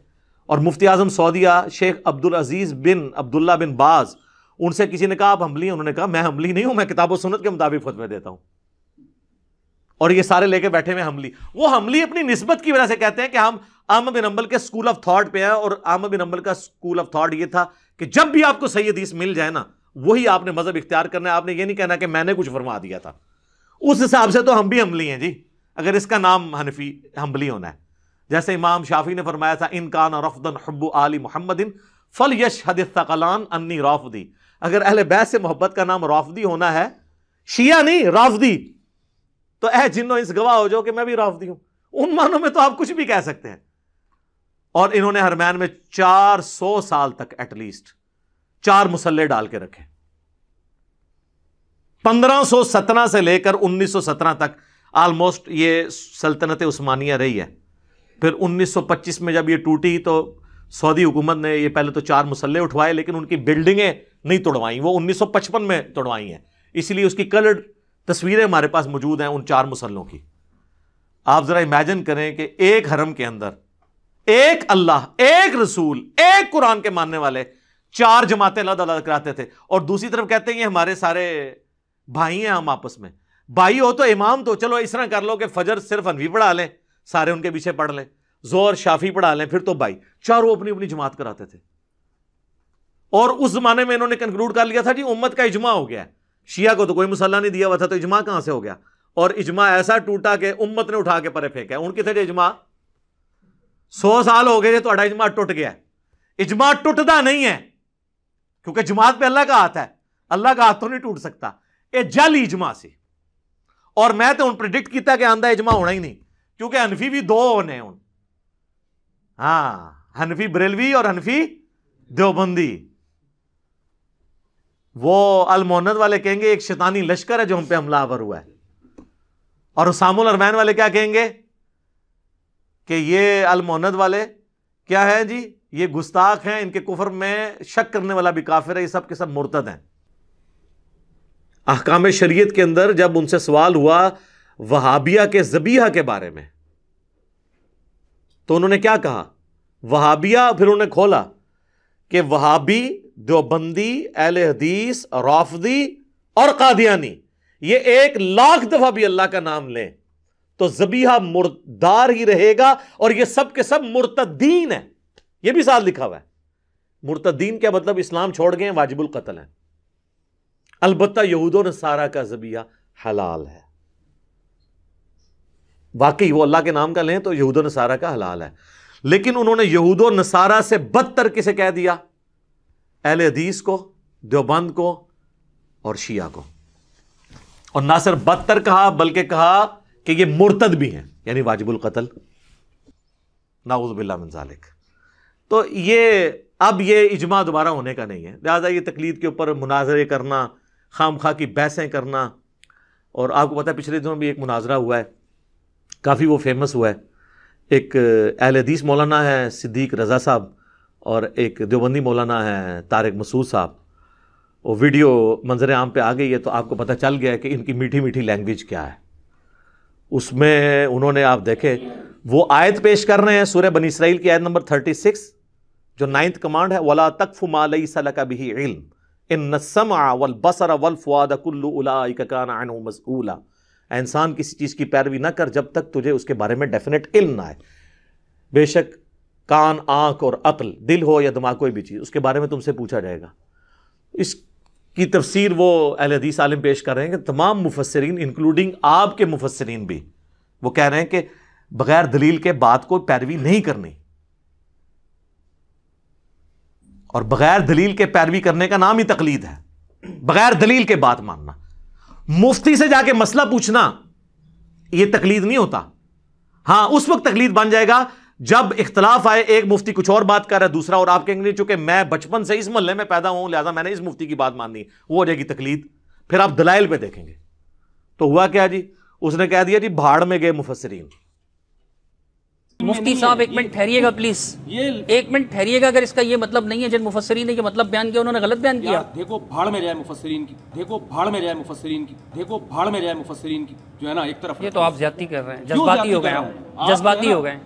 A: और मुफ्ती आजम सऊदिया शेख अब्दुल अजीज़ बिन अब्दुल्ला बिन बाज़ उनसे किसी ने कहा आप हमली उन्होंने कहा मैं हमली नहीं हूं मैं किताबों सुनत के मुताबिक फतवे देता हूं और ये सारे लेके बैठे हुए हमली वो हमली अपनी नस्बत की वजह से कहते हैं कि हम आम बिन अम्बल के स्कूल ऑफ थाट पे हैं और आम बिन अम्बल का स्कूल ऑफ थाट ये था कि जब भी आपको सही हदीस मिल जाए ना वही आपने मज़हब इख्तियार करना है आपने ये नहीं कहना कि मैंने कुछ फरमा दिया था उस हिसाब से तो हम भी हमली हैं जी अगर इसका नाम हनफी हमली होना है जैसे इमाम शाफी ने फरमाया था कान और हब्बू आली मोहम्मदिन फल यश हदकलान अन्नी रौफदी अगर अहल बैस से मोहब्बत का नाम रौफदी होना है शिया नहीं रौफदी तो अह जिनो इस गवाह हो जाओ कि मैं भी रौफदी हूं उन मानों में तो आप कुछ भी कह सकते हैं और इन्होंने हरमैन में 400 साल तक एटलीस्ट चार मुसल्ले डाल के रखें 1517 से लेकर 1917 तक ऑलमोस्ट ये सल्तनत उस्मानिया रही है फिर 1925 में जब ये टूटी तो सऊदी हुकूमत ने ये पहले तो चार मुसल्ले उठवाए लेकिन उनकी बिल्डिंगें नहीं तोड़वाई वो 1955 में तोड़वाई हैं इसलिए उसकी कलर्ड तस्वीरें हमारे पास मौजूद हैं उन चार मुसलों की आप ज़रा इमेजिन करें कि एक हरम के अंदर एक अल्लाह एक रसूल एक कुरान के मानने वाले चार जमाते अलग अलग कराते थे और दूसरी तरफ कहते हैं ये हमारे सारे भाई हैं हम आपस में भाई हो तो इमाम तो चलो इस तरह कर लो कि फजर सिर्फ अनवी पढ़ा लें सारे उनके पीछे पढ़ लें जोर शाफी पढ़ा लें फिर तो भाई चारों अपनी अपनी जमात कराते थे और उस जमाने में इन्होंने कंक्लूड कर लिया था जी उम्मत का इजमा हो गया शिया को तो कोई मसला नहीं दिया हुआ था तो इजमा कहां से हो गया और इजमा ऐसा टूटा कि उम्मत ने उठा के परे फेंका उनके थे इजमा सौ साल हो गए तो अड़ा इजमा टूट गया इजमा टूटता नहीं है क्योंकि जमात पे अल्लाह का हाथ है अल्लाह का हाथ तो नहीं टूट सकता ये जल इजमा से और मैं तो हूँ प्रिडिक्ट किया कि आंधा इजमा होना ही नहीं क्योंकि हनफी भी दो ने हूँ हाँ हनफी बरेलवी और हनफी देवबंदी वो अलमोहनद वाले कहेंगे एक शैतानी लश्कर है जो हम पे हमला आवर हुआ है और उसामुल अरमैन वाले क्या कहेंगे कि ये अलमोहनद वाले क्या है जी ये गुस्ताख हैं इनके कुफर में शक करने वाला भी काफिर है ये सब के सब मुर्तद हैं अहकाम शरीयत के अंदर जब उनसे सवाल हुआ वहाबिया के जबिया के बारे में तो उन्होंने क्या कहा वहाबिया फिर उन्होंने खोला कि वहाबी देवबंदी एल हदीस राफदी और कादियानी ये एक लाख दफा भी अल्लाह का नाम लें तो जबीहा मुर्दार ही रहेगा और ये सब सब मुर्तदीन है यह भी साथ लिखा हुआ है मुर्तदीन क्या मतलब इस्लाम छोड़ गए वाजिबुल कतल है अलबत् यहूदों ने सारा का जबिया हलाल है वाकई वो अल्लाह के नाम का लें तो यहूदो नसारा का हलाल है लेकिन उन्होंने यहूदो नसारा से बदतर किसे कह दिया एल हदीस को देवबंद को और शिया को और ना सिर्फ बदतर कहा बल्कि कहा कि ये मुर्तद भी हैं यानी वाजिबुल कतल नाउज बिल्ला तो ये अब ये इजमा दोबारा होने का नहीं है लिहाजा ये तकलीद के ऊपर मुनाजरे करना खाम खा की बहसें करना और आपको पता है पिछले दिनों भी एक मुनाजरा हुआ है काफ़ी वो फेमस हुआ है एक अहल हदीस मौलाना है सिद्दीक रज़ा साहब और एक देवबंदी मौलाना है तारक मसूद साहब वो वीडियो मंजर आम पर आ गई है तो आपको पता चल गया है कि इनकी मीठी मीठी लैंग्वेज क्या है उसमें उन्होंने आप देखे वो आयत पेश कर रहे हैं सूर्य बन इसराइल की आयत नंबर थर्टी सिक्स जो नाइन्थ कमांड है वला तकफ मालई सलका बिही इल्म इन नसमा वल बसर वल फुआद कुल्लाकान मसूला इंसान किसी चीज़ की पैरवी ना कर जब तक तुझे उसके बारे में डेफिनेट इल्म ना आए बेशक कान आंख और अक्ल दिल हो या दिमाग कोई भी चीज़ उसके बारे में तुमसे पूछा जाएगा इसकी तफसीर वो हदीस आलम पेश कर रहे हैं कि तमाम मुफसरीन इंक्लूडिंग आपके मुफसरीन भी वो कह रहे हैं कि बग़ैर दलील के बात को पैरवी नहीं करनी और बगैर दलील के पैरवी करने का नाम ही तकलीद है बगैर दलील के बात मानना मुफ्ती से जाके मसला पूछना यह तकलीद नहीं होता हां उस वक्त तकलीद बन जाएगा जब इख्तलाफ आए एक मुफ्ती कुछ और बात कर रहा है दूसरा और आप कहेंगे चूंकि मैं बचपन से इस मोहल्ले में पैदा हूं लिहाजा मैंने इस मुफ्ती की बात माननी वो हो जाएगी तकलीद फिर आप दलाइल पर देखेंगे तो हुआ क्या जी उसने कह दिया जी भाड़ में गए मुफसरीन
B: मुफ्ती साहब एक मिनट ठहरिएगा प्लीज ये एक मिनट ठहरिएगा अगर इसका ये मतलब नहीं है जिन मुफसरीन ने ये मतलब बयान किया उन्होंने गलत बयान किया
C: देखो भाड़ में रहा मुफसरीन की देखो भाड़ में रहा मुफसरीन की देखो भाड़ में रहा मुफसरीन की जो है ना एक तरफ ये तो आप ज्यादा कर रहे हैं जज्बाती हो गए जज्बाती हो गए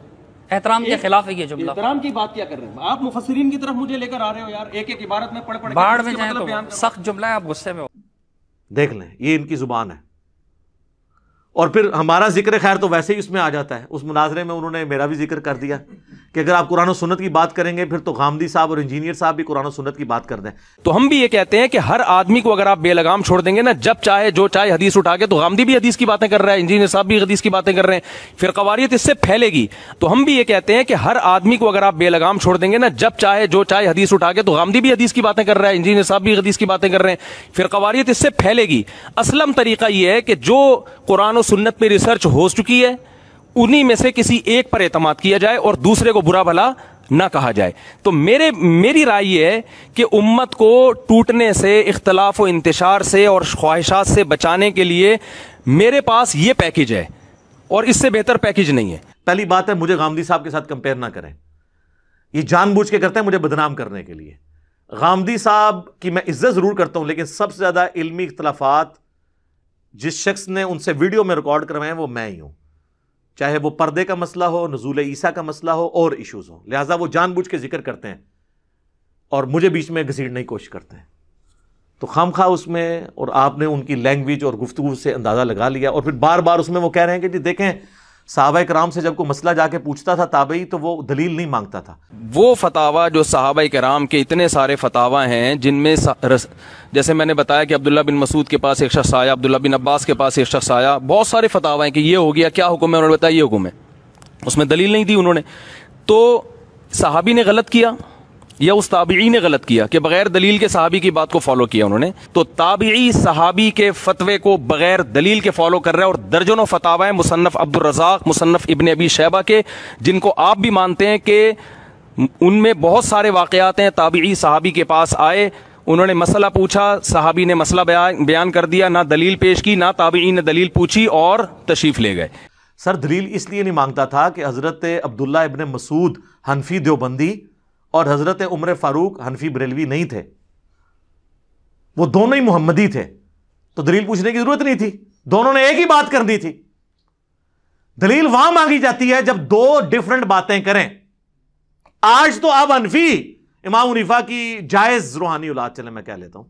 C: एहतराम के खिलाफ है ये जुमला एहतराम की बात क्या कर रहे हैं आप मुफसरीन की तरफ मुझे लेकर आ रहे हो यार एक एक इबारत में पढ़ पढ़ बाढ़ में जाए मतलब तो
A: सख्त जुमला है आप गुस्से में देख लें ये इनकी जुबान है और फिर हमारा जिक्र खैर तो वैसे ही उसमें आ जाता है उस मुनाजरे में उन्होंने मेरा भी जिक्र कर दिया कि अगर आप कुरान सुन्नत की बात करेंगे फिर तो गामदी साहब और इंजीनियर साहब भी कुरान सुन्नत की बात कर दें तो हम भी ये कहते हैं कि हर आदमी को अगर आप बेलगाम छोड़ देंगे
C: ना जब चाहे जो चाहे हदीस उठा के तो गामदी भी हदीस की बातें कर रहा है इंजीनियर साहब भी हदीस की बातें कर रहे हैं फिर कवारीत इससे फैलेगी तो हम भी ये कहते हैं कि हर आदमी को अगर आप बेलगाम छोड़ देंगे ना जब चाहे जो चाहे हदीस उठा के तो गामदी भी हदीस की बातें कर रहा है इंजीनियर साहब भी हदीस की बातें कर रहे हैं फिर कवारीत इससे फैलेगी असलम तरीका यह है कि जो कुरान सुन्नत में रिसर्च हो चुकी है उन्हीं में से किसी एक पर एतमाद किया जाए और दूसरे को बुरा भला ना कहा जाए तो मेरे मेरी राय यह है कि उम्मत को टूटने से इख्तलाफ इंतशार से और
A: ख्वाहिशात से बचाने के लिए मेरे पास ये पैकेज है और इससे बेहतर पैकेज नहीं है पहली बात है मुझे गांधी साहब के साथ कंपेयर ना करें ये जानबूझ के करते हैं मुझे बदनाम करने के लिए गांधी साहब की मैं इज्जत ज़रूर करता हूँ लेकिन सबसे ज़्यादा इलमी इख्तलाफात जिस शख्स ने उनसे वीडियो में रिकॉर्ड करवाए वो मैं ही हूं चाहे वो पर्दे का मसला हो नजूल ईसा का मसला हो और इशूज़ हो लिहाजा वो जानबूझ के जिक्र करते हैं और मुझे बीच में घसीटने की कोशिश करते हैं तो खाम खा उसमें और आपने उनकी लैंग्वेज और गुफ्तु से अंदाज़ा लगा लिया और फिर बार बार उसमें वो कह रहे हैं कि जी देखें साहबा कराम से जब कोई मसला जाके पूछता था ताबई तो वो दलील नहीं मांगता था
C: वो फतावा जो साहबा कराम के इतने सारे फतावा हैं जिनमें जैसे मैंने बताया कि अब्दुल्ला बिन मसूद के पास एक शख्स आया अब्दुल्ला बिन अब्बास के पास एक शख्स आया बहुत सारे फतावा हैं कि ये हो गया क्या हुक्म है उन्होंने बताया ये हुक्म है उसमें दलील नहीं दी उन्होंने तो सहाबी ने गलत किया या उस ताबी ने गलत किया कि बगैर दलील के सहाबी की बात को फॉलो किया उन्होंने तो ताबी सहाबी के फतवे को बगैर दलील के फॉलो कर रहे हैं और दर्जनों फतावाएं मुसन्फ़ अब्दुलरजाक मुसनफ इबन अबी शहबा के जिनको आप भी मानते हैं कि उनमें बहुत सारे वाकयात हैं ताबी सहाबी के पास आए उन्होंने मसला पूछा साहबी ने मसला बयान कर दिया ना दलील पेश की ना ताबी ने दलील पूछी और तशीफ ले गए
A: सर दलील इसलिए नहीं मांगता था कि हज़रत अब्दुल्ला इबन मसूद हनफी देवबंदी और हज़रत उम्र फ़ारूक हनफी बरेलवी नहीं थे वो दोनों ही मोहम्मदी थे तो दलील पूछने की ज़रूरत नहीं थी दोनों ने एक ही बात कर दी थी दलील वहां मांगी जाती है जब दो डिफरेंट बातें करें आज तो अब अनफी इमाम उनिफा की जायज रूहानी औलाद चले मैं कह लेता हूं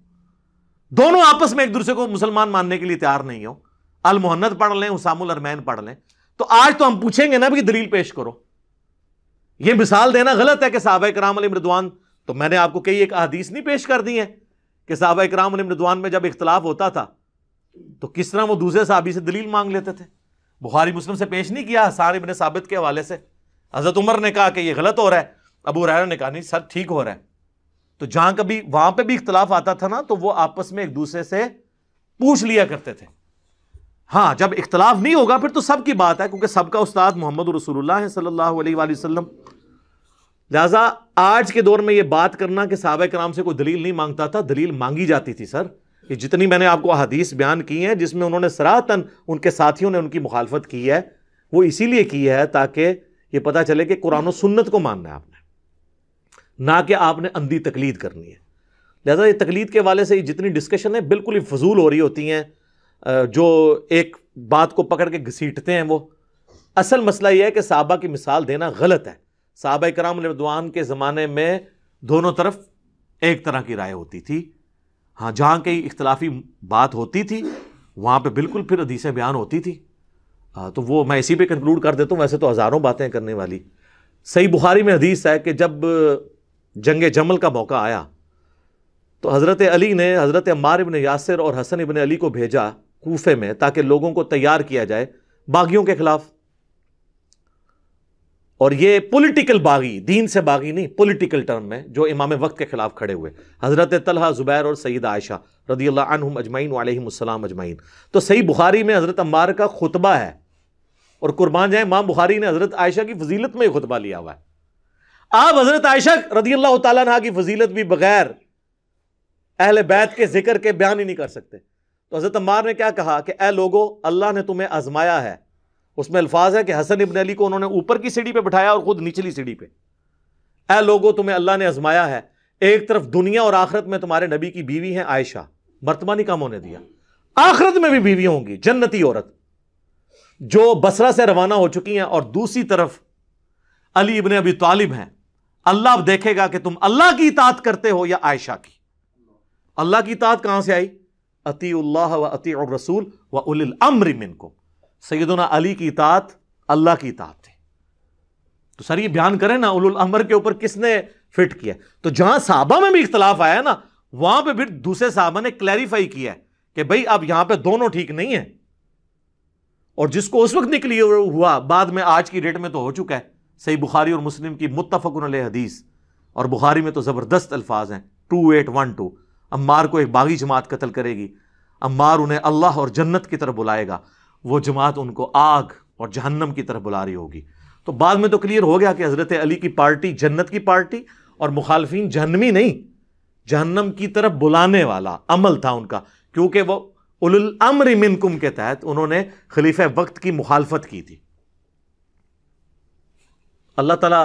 A: दोनों आपस में एक दूसरे को मुसलमान मानने के लिए तैयार नहीं हो अल मोहन्नत पढ़ लें उसामुल अरमैन पढ़ लें तो आज तो हम पूछेंगे ना भी दलील पेश करो ये मिसाल देना गलत है कि साहब कराम मृदवान तो मैंने आपको कई एक अदीस नहीं पेश कर दी है कि साहब कराम मृदवान में जब इख्तलाफ होता था तो किस तरह वो दूसरे साहबी से दलील मांग लेते थे बुखारी मुस्लिम से पेश नहीं किया हसान इबन साबित के हवाले से हज़रत उमर ने कहा कि ये गलत हो रहा है अबू रैरा ने कहा नहीं सर ठीक हो रहा है तो जहाँ कभी वहाँ पर भी इख्तलाफ आता था ना तो वो आपस में एक दूसरे से पूछ लिया करते थे हाँ जब इख्तलाफ नहीं होगा फिर तो सबकी बात है क्योंकि सबका उस्ताद मोहम्मद रसूल है सल्लल्लाहु अलैहि वसल्लम लिहाजा आज के दौर में ये बात करना कि साहब कराम से कोई दलील नहीं मांगता था दलील मांगी जाती थी सर ये जितनी मैंने आपको अदीस बयान की हैं जिसमें उन्होंने सरातन उनके साथियों ने उनकी मुखालफत की है वो इसीलिए की है ताकि ये पता चले कि कुरान सुन्नत को मानना है आपने ना कि आपने अंधी तकलीद करनी है लिहाजा ये तकलीद के वाले से ये जितनी डिस्कशन है बिल्कुल ही फजूल हो रही होती हैं जो एक बात को पकड़ के घसीटते हैं वो असल मसला यह है कि साहबा की मिसाल देना गलत है साहबा कराम रदवान के ज़माने में दोनों तरफ एक तरह की राय होती थी हाँ जहाँ कहीं इख्तलाफी बात होती थी वहाँ पे बिल्कुल फिर हदीसें बयान होती थी आ, तो वो मैं इसी पे कंक्लूड कर देता हूँ वैसे तो हज़ारों बातें करने वाली सही बुखारी में हदीस है कि जब जंग जमल का मौका आया तो हज़रत अली ने हज़रत अम्मार इबन यासर और हसन इबन अली को भेजा कूफे में ताकि लोगों को तैयार किया जाए बागियों के खिलाफ और ये पॉलिटिकल बागी दीन से बागी नहीं पॉलिटिकल टर्म में जो इमाम वक्त के खिलाफ खड़े हुए हज़रत तलहा ज़ुबैर और सईद आयशा रदी अनहम अजमाइन अजमैन तो सही बुखारी में हज़रत अम्बार का खुतबा है और कुर्बान जाए माम बुखारी ने हज़रत आयशा की फजीलत में खुतबा लिया हुआ है आप हज़रत आयशा रदी अल्लाह तह की फजीलत भी बगैर अहल बैत के जिक्र के बयान ही नहीं कर सकते तो हज़रत अम्बार ने क्या कहा कि ए लोगो अल्लाह ने तुम्हें आजमाया है उसमें अल्फाज है कि हसन इबन अली को उन्होंने ऊपर की सीढ़ी पर बिठाया और ख़ुद निचली सीढ़ी पर ए लोगो तुम्हें अल्लाह ने आजमाया है एक तरफ दुनिया और आखरत में तुम्हारे नबी की बीवी है आयशा मर्तबा नहीं कम होने दिया आखरत में भी बीवी होंगी जन्नती औरत जो बसरा से रवाना हो चुकी हैं और दूसरी तरफ अली इबन अबी तालिब हैं अल्लाह अब देखेगा कि तुम अल्लाह की इतात करते हो या आयशा की अल्लाह की इतात कहां से आई अतील्लाह व अती रसूल व उल अम्र को सैदना अली की इतात अल्लाह की इतात थी तो सर ये बयान करें ना उल अमर के ऊपर किसने फिट किया तो जहां साहबा में भी इख्तलाफ आया ना वहां पे फिर दूसरे साहबा ने क्लैरिफाई किया कि भाई अब यहां पे दोनों ठीक नहीं है और जिसको उस वक्त निकली हुआ बाद में आज की डेट में तो हो चुका है सही बुखारी और मुस्लिम की मुतफकन हदीस और बुखारी में तो ज़बरदस्त अल्फाज हैं two eight one two Ammar को एक बागी जमात कत्ल करेगी अम्मार उन्हें अल्लाह और जन्नत की तरफ बुलाएगा वो जमात उनको आग और जहन्नम की तरफ बुला रही होगी तो बाद में तो क्लियर हो गया कि हज़रत अली की पार्टी जन्नत की पार्टी और मुखालफी जहनमी नहीं जहन्नम की तरफ बुलाने वाला अमल था उनका क्योंकि वह उलुल अम्र मिनकुम के तहत उन्होंने खलीफ वक्त की मुखालफत की थी अल्लाह ताला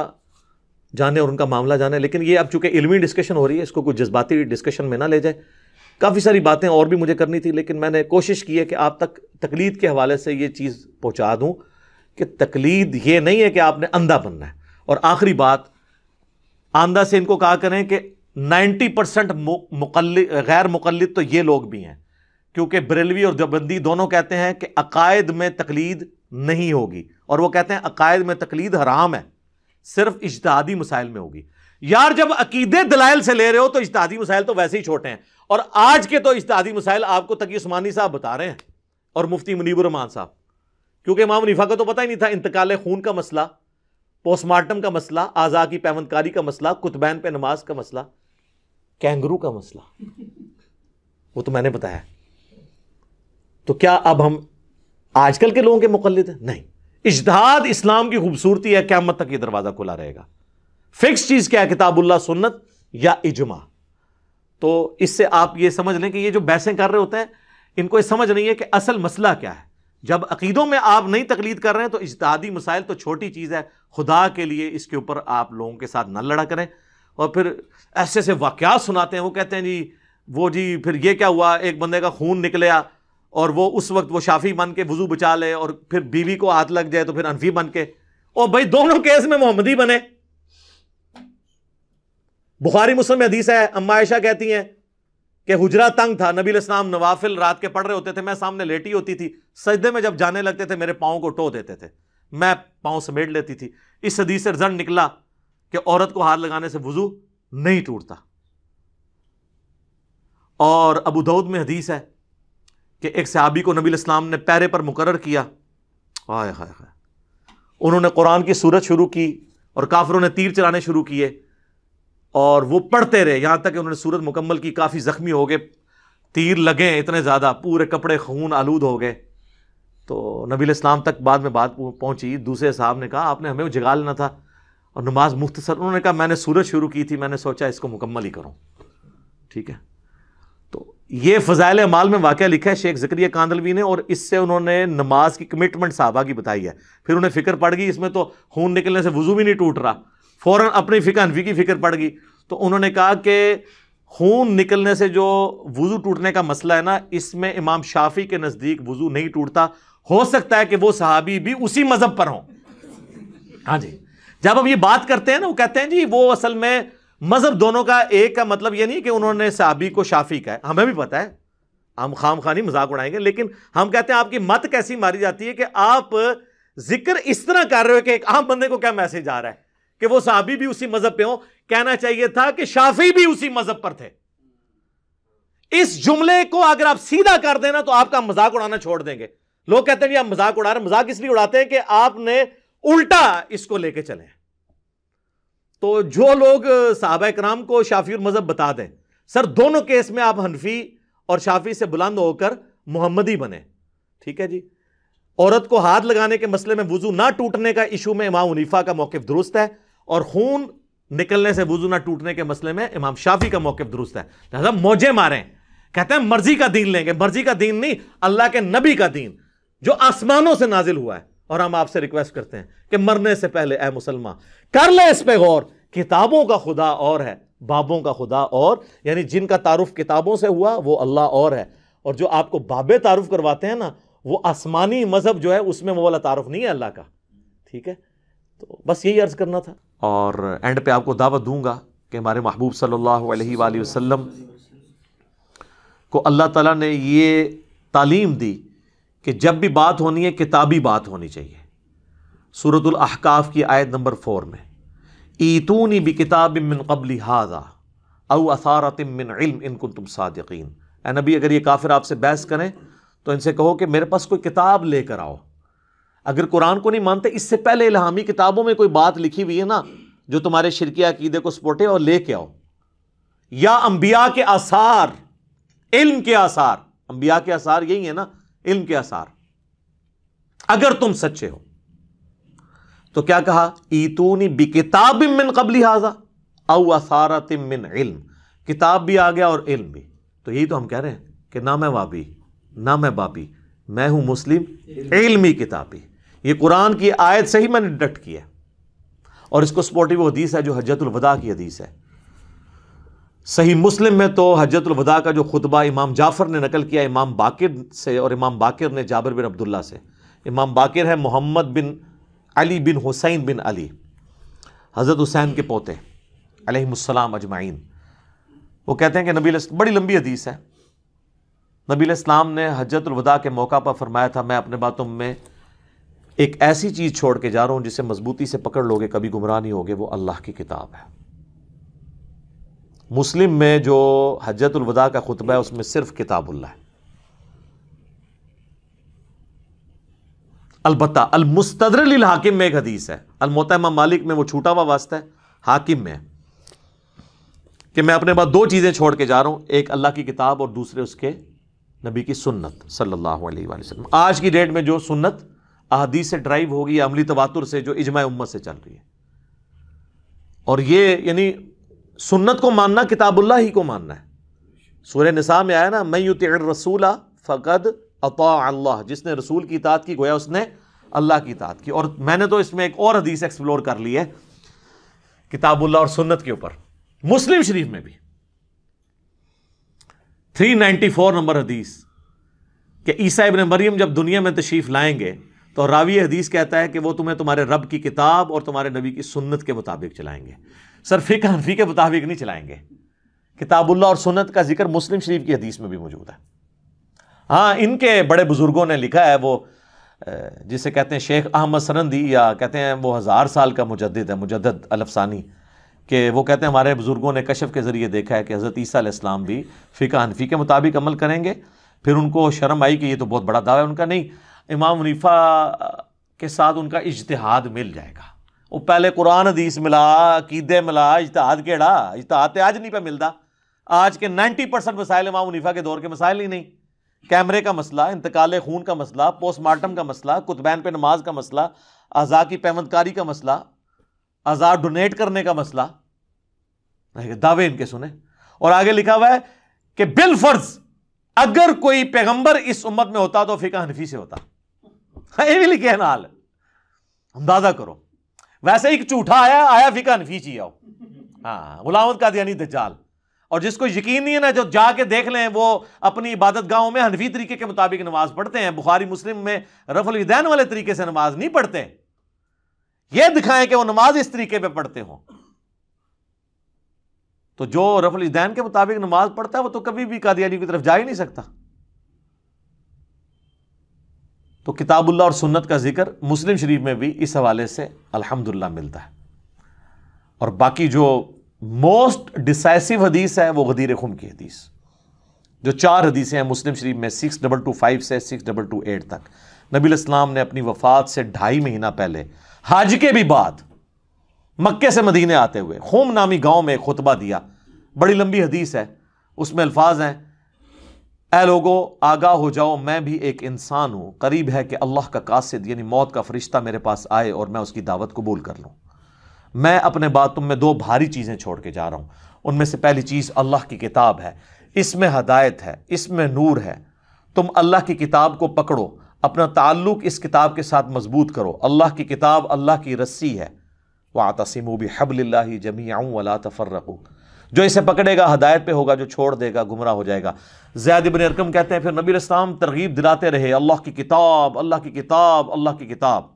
A: जाने और उनका मामला जाने लेकिन ये अब चूंकि इलमी डिस्कशन हो रही है इसको कुछ जज्बाती डिस्कशन में ना ले जाए काफ़ी सारी बातें और भी मुझे करनी थी लेकिन मैंने कोशिश की है कि आप तक तकलीद के हवाले से ये चीज़ पहुँचा दूँ कि तकलीद ये नहीं है कि आपने अंधा बनना है और आखिरी बात आंदा से इनको कहा करें कि 90 परसेंट गैर मुकलद तो ये लोग भी हैं क्योंकि बरेलवी और देवबंदी दोनों कहते हैं कि अकायद में तकलीद नहीं होगी और वो कहते हैं अकायद में तकलीद हराम है सिर्फ इजतहादी मसाइल में होगी यार जब अकीदे दलाइल से ले रहे हो तो इजतहादी मसाइल तो वैसे ही छोटे हैं और आज के तो इजतहादी मसाइल आपको तकी उस्मानी साहब बता रहे हैं और मुफ्ती मुनीबरमान साहब क्योंकि इमाम मुनीफा का तो पता ही नहीं था इंतकाल खून का मसला पोस्टमार्टम का मसला आज़ा की पैमंदकारी का मसला कुतबैन पे नमाज का मसला कैंगरू का मसला वो तो मैंने बताया तो क्या अब हम आजकल के लोगों के मुकलद हैं नहीं इजतहाद इस्लाम की खूबसूरती है क्या मत तक ये दरवाज़ा खुला रहेगा फिक्स चीज़ क्या है किताबुल्ला सुन्नत या इजमा तो इससे आप ये समझ लें कि ये जो बहसें कर रहे होते हैं इनको ये समझ नहीं है कि असल मसला क्या है जब अकीदों में आप नहीं तकलीद कर रहे हैं तो इजतहादी मसाइल तो छोटी चीज़ है खुदा के लिए इसके ऊपर आप लोगों के साथ न लड़ा करें और फिर ऐसे ऐसे वाक़ात सुनाते हैं वो कहते हैं जी वो जी फिर ये क्या हुआ एक बंदे का खून निकलिया और वो उस वक्त वो शाफी बन के वजू बचा ले और फिर बीवी को हाथ लग जाए तो फिर अनफी बन के और भाई दोनों केस में मोहम्मदी बने बुखारी मुस्लिम में हदीस है अम्मा ऐशा कहती हैं कि हुजरा तंग था नबी इस्लाम नवाफिल रात के पढ़ रहे होते थे मैं सामने लेटी होती थी सजदे में जब जाने लगते थे मेरे पाओं को टो देते थे मैं पाँव समेट लेती थी इस हदीस से रिजल्ट निकला कि औरत को हाथ लगाने से वजू नहीं टूटता और अबू दाऊद में हदीस है कि एक सहाबी को नबी इस्लाम ने पैरे पर मुकर किया हाय हाय हाय उन्होंने कुरान की सूरत शुरू की और काफरों ने तीर चलाने शुरू किए और वो पढ़ते रहे यहाँ तक कि उन्होंने सूरत मुकम्मल की काफ़ी ज़ख्मी हो गए तीर लगे इतने ज़्यादा पूरे कपड़े खून आलूद हो गए तो नबी इस्लाम तक बाद में बात पहुँची दूसरे साहब ने कहा आपने हमें जगा लेना था और नमाज मुख्तसर उन्होंने कहा मैंने सूरत शुरू की थी मैंने सोचा इसको मुकम्मल ही करूँ ठीक है तो ये फ़जाइल माल में वाक़ लिखा है शेख जिक्रिया कांदलवी ने और इससे उन्होंने नमाज की कमिटमेंट साहबा की बताई है फिर उन्हें फ़िक्र पड़ गई इसमें तो खून निकलने से वज़ू भी नहीं टूट रहा फ़ौर अपनी फ़िका की फ़िक्र पड़ गई तो उन्होंने कहा कि खून निकलने से जो वज़ू टूटने का मसला है ना इसमें इमाम शाफी के नज़दीक वज़ू नहीं टूटता हो सकता है कि वो सहाबी भी उसी मज़हब पर हों हाँ जी जब हम ये बात करते हैं ना वो कहते हैं जी वो असल में मजहब दोनों का एक का मतलब यह नहीं कि उन्होंने साबी को शाफी का है हमें भी पता है हम खाम खानी मजाक उड़ाएंगे लेकिन हम कहते हैं आपकी मत कैसी मारी जाती है कि आप जिक्र इस तरह कर रहे हो कि एक आम बंदे को क्या मैसेज आ रहा है कि वो साहबी भी उसी मजहब पे हो कहना चाहिए था कि शाफी भी उसी मजहब पर थे इस जुमले को अगर आप सीधा कर देना तो आपका मजाक उड़ाना छोड़ देंगे लोग कहते हैं आप मजाक उड़ा रहे मजाक इसलिए उड़ाते हैं कि आपने उल्टा इसको लेके चले हैं तो जो लोग साहब कराम को शाफी और मज़हब बता दें सर दोनों केस में आप हनफी और शाफी से बुलंद होकर मोहम्मदी बने ठीक है जी औरत को हाथ लगाने के मसले में वजू ना टूटने का इशू में इमाम उनीफा का मौक़ दुरुस्त है और खून निकलने से वजू ना टूटने के मसले में इमाम शाफी का मौके दुरुस्त है लिहाजा मोजे मारें कहते हैं मर्जी का दीन लेंगे मर्जी का दीन नहीं अल्लाह के नबी का दीन जो आसमानों से नाजिल हुआ है और हम आपसे रिक्वेस्ट करते हैं कि मरने से पहले ए मुसलमान कर ले इस पर गौर किताबों का खुदा और है बाबों का खुदा और यानी जिनका तारुफ किताबों से हुआ वो अल्लाह और है और जो आपको बाबे तारुफ करवाते हैं ना वो आसमानी मज़हब जो है उसमें वो वाला तारुफ नहीं है अल्लाह का ठीक है तो बस यही अर्ज़ करना था और एंड पे आपको दावत दूंगा कि हमारे महबूब सल्लल्लाहु अलैहि वसल्लम को अल्लाह ताला ने ये तालीम दी कि जब भी बात होनी है किताबी बात होनी चाहिए सूरतुल अहकाफ की आयत नंबर फोर में ईतूनी भी किताब मिन कबल हाजा अव असारत मिन इल्म इनकुन तुम सादकिन नबी अगर ये काफिर आपसे बहस करें तो इनसे कहो कि मेरे पास कोई किताब लेकर आओ अगर कुरान को नहीं मानते इससे पहले इलामी किताबों में कोई बात लिखी हुई है ना जो तुम्हारे शिरकिया अकीदे को सपोटे और लेके आओ या अंबिया के आसार इल्म के आसार अंबिया के आसार यही है ना इल्म के आसार अगर तुम सच्चे हो तो क्या कहा ईतूनी बी किताब मिन कबली हाजा अव असारत मिन इल्म किताब भी आ गया और इल्म भी तो यही तो हम कह रहे हैं कि ना मैं वाबी ना मैं बाबी मैं हूं मुस्लिम इल्मी किताबी ये कुरान की आयत से ही मैंने डट किया और इसको सपोर्टिव हदीस है जो हजतुलवदा की हदीस है सही मुस्लिम में तो हजरतुलवदा का जो खुतबा इमाम जाफ़र ने नकल किया इमाम बाकिर से और इमाम बाकिर ने जाबिर बिन अब्दुल्ला से इमाम बाकिर है मोहम्मद बिन अली बिन हुसैन बिन अली हज़रत हुसैन के पोते अलहसलाम अजमाइन वो कहते हैं कि नबी बड़ी लंबी हदीस है नबी इस्लाम ने हजरतुलवदा के मौका पर फरमाया था मैं अपने बातों में एक ऐसी चीज़ छोड़ के जा रहा हूँ जिसे मजबूती से पकड़ लोगे कभी गुमराह नहीं होगे वो अल्लाह की किताब है मुस्लिम में जो हजरतुलवदा का खुतबा है उसमें सिर्फ किताबुल्ला है अलबत् अलमुस्तदर हाकिम में एक हदीस है अलमोतम मालिक में वो छूटा हुआ वास्ता है हाकिम में कि मैं अपने बाद दो चीज़ें छोड़ के जा रहा हूं एक अल्लाह की किताब और दूसरे उसके नबी की सुन्नत सल्लल्लाहु अलैहि वसल्लम आज की डेट में जो सुन्नत अहदीस से ड्राइव होगी अमली तवातुर से जो इजमा उम्मत से चल रही है और ये यानी सुन्नत को मानना किताबुल्ला ही को मानना है सूर्य निसा में आया ना मैं यू तर रसूला फ़कद अता अल्लाह जिसने रसूल की इतात की गोया उसने अल्लाह की इतात की और मैंने तो इसमें एक और हदीस एक्सप्लोर कर ली है किताबुल्ला और सुन्नत के ऊपर मुस्लिम शरीफ में भी थ्री नाइनटी फोर नंबर हदीस कि ईसा इबन मरियम जब दुनिया में तशीफ लाएंगे तो रावी हदीस कहता है कि वो तुम्हें तुम्हारे रब की किताब और तुम्हारे नबी की सुन्नत के मुताबिक चलाएंगे सर फिक हनफी के मुताबिक नहीं चलाएंगे किताबुल्ला और सुन्नत का जिक्र मुस्लिम शरीफ की हदीस में भी मौजूद है हाँ इनके बड़े बुजुर्गों ने लिखा है वो जिसे कहते हैं शेख अहमद सरंदी या कहते हैं वो हज़ार साल का मुजद है मुजद अलफसानी के वो कहते हैं हमारे बुज़ुर्गों ने कशफ के ज़रिए देखा है कि हज़रत ईसा इस्लाम भी फ़िका हनफी के मुताबिक अमल करेंगे फिर उनको शर्म आई कि ये तो बहुत बड़ा दावा है उनका नहीं इमाम मुनीफ़ा के साथ उनका इजतहाद मिल जाएगा ਉਹ पहले कुरान ਹਦੀਸ मिला अकीदे मिला इजतहाद केड़ा इजतहाद तो आज नहीं पे मिलता आज के परसेंट मसाइल इमाम मुनीफा के दौर के मसाइल ही नहीं कैमरे का मसला इंतकाल खून का मसला पोस्टमार्टम का मसला कुतबैन पे नमाज का मसला अज़ा की पैमंदकारी का मसला अज़ा डोनेट करने का मसला दावे इनके सुने और आगे लिखा हुआ है कि बिल फर्ज अगर कोई पैगंबर इस उम्मत में होता तो फिका हनफी से होता ये भी लिखे है नाल अंदाजा करो वैसे ही झूठा आया आया फिका नफीची चाहिए हाँ गुलाम का दियानी दज्जाल और जिसको यकीन नहीं है ना जो जाके देख लें वो अपनी इबादत गाहों में हनफी तरीके के मुताबिक नमाज पढ़ते हैं बुखारी मुस्लिम में रफल इदैन वाले तरीके से नमाज नहीं पढ़ते ये दिखाएं कि वो नमाज इस तरीके पे पढ़ते हो तो जो रफल इदैन के मुताबिक नमाज पढ़ता है वो तो कभी भी कादियानी की तरफ जा ही नहीं सकता तो किताबुल्ला और सुन्नत का जिक्र मुस्लिम शरीफ में भी इस हवाले से अल्हम्दुलिल्लाह मिलता है और बाकी जो मोस्ट डिसाइसिव हदीस है वो गदीर खुम की हदीस जो चार हदीसें हैं मुस्लिम शरीफ में सिक्स डबल टू फाइव से सिक्स डबल टू एट तक नबी इस्लाम ने अपनी वफात से ढाई महीना पहले हाज के भी बाद मक्के से मदीने आते हुए खूम नामी गांव में खुतबा दिया बड़ी लंबी हदीस है उसमें अल्फाज हैं ए लोगो आगाह हो जाओ मैं भी एक इंसान हूँ करीब है कि अल्लाह का कासिद यानी मौत का फरिश्ता मेरे पास आए और मैं उसकी दावत कबूल कर लूँ मैं अपने बात में दो भारी चीज़ें छोड़ के जा रहा हूँ उनमें से पहली चीज़ अल्लाह की किताब है इसमें हदायत है इसमें नूर है तुम अल्लाह की किताब को पकड़ो अपना ताल्लुक इस किताब के साथ मजबूत करो अल्लाह की किताब अल्लाह की रस्सी है वातसिमो भी हबल्ला जमी आऊँ वला तफर रखूँ जो इसे पकड़ेगा हदायत पे होगा जो छोड़ देगा गुमराह हो जाएगा जैद इबन अरकम कहते हैं फिर नबी इस्लाम तरगीब दिलाते रहे अल्लाह की किताब अल्लाह की किताब अल्लाह की किताब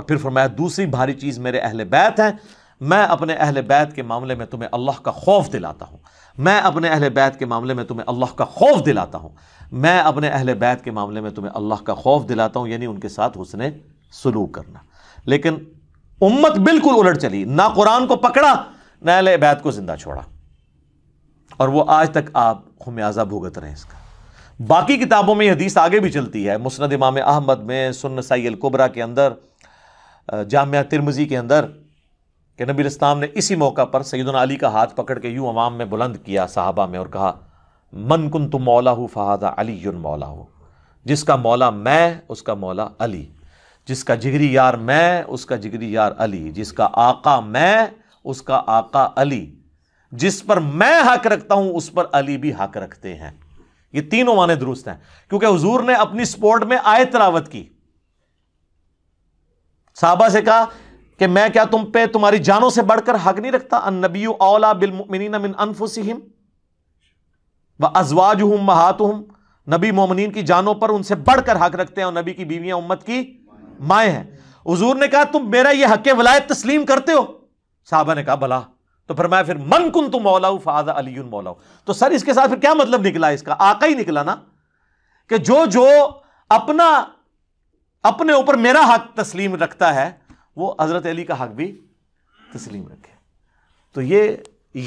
A: और फिर फरमाया दूसरी भारी चीज़ मेरे अहल बैत है मैं अपने अहल बैत के मामले में तुम्हें अल्लाह का खौफ दिलाता हूँ मैं अपने अहल बैत के मामले में तुम्हें अल्लाह का खौफ दिलाता हूँ मैं अपने अहल बैत के मामले में तुम्हें अल्लाह का खौफ दिलाता हूँ यानी उनके साथ उसने सलूक करना लेकिन उम्मत बिल्कुल उलट चली ना कुरान को पकड़ा नायल बैत को ज़िंदा छोड़ा और वो आज तक आप खुमियाजा भुगत रहे हैं इसका बाकी किताबों में हदीस आगे भी चलती है मुस्द इमाम अहमद में सुन सैल कोबरा के अंदर जामिया तिरमजी के अंदर कि नबी इस्लाम ने इसी मौका पर सैदन अली का हाथ पकड़ के यूँ अवाम में बुलंद किया साहबा में और कहा मन कुन तुम मौला हो फ़हादा अली मौला हो जिसका मौला मैं उसका मौला अली जिसका जिगरी यार मैं उसका जिगरी यार अली जिसका आका मैं उसका आका अली जिस पर मैं हक रखता हूं उस पर अली भी हक रखते हैं ये तीनों माने दुरुस्त हैं क्योंकि हुजूर ने अपनी स्पोर्ट में आय तलावत की साहबा से कहा कि मैं क्या तुम पे तुम्हारी जानों से बढ़कर हक नहीं रखता अन नबी औला बिल मिन अनफुसिम व अजवाज हूं महात नबी मोमिन की जानों पर उनसे बढ़कर हक रखते हैं और नबी की बीवियां उम्मत की माए हैं हजूर ने कहा तुम मेरा यह हक वलायत तस्लीम करते हो साहबा ने कहा भला तो फिर मैं फिर मन कुन तुम मौलाऊ फाजा अलीन मौलाऊ तो सर इसके साथ फिर क्या मतलब निकला इसका आका ही निकला ना कि जो जो अपना अपने ऊपर मेरा हक हाँ तस्लीम रखता है वो हज़रत अली का हक हाँ भी तस्लीम रखे तो ये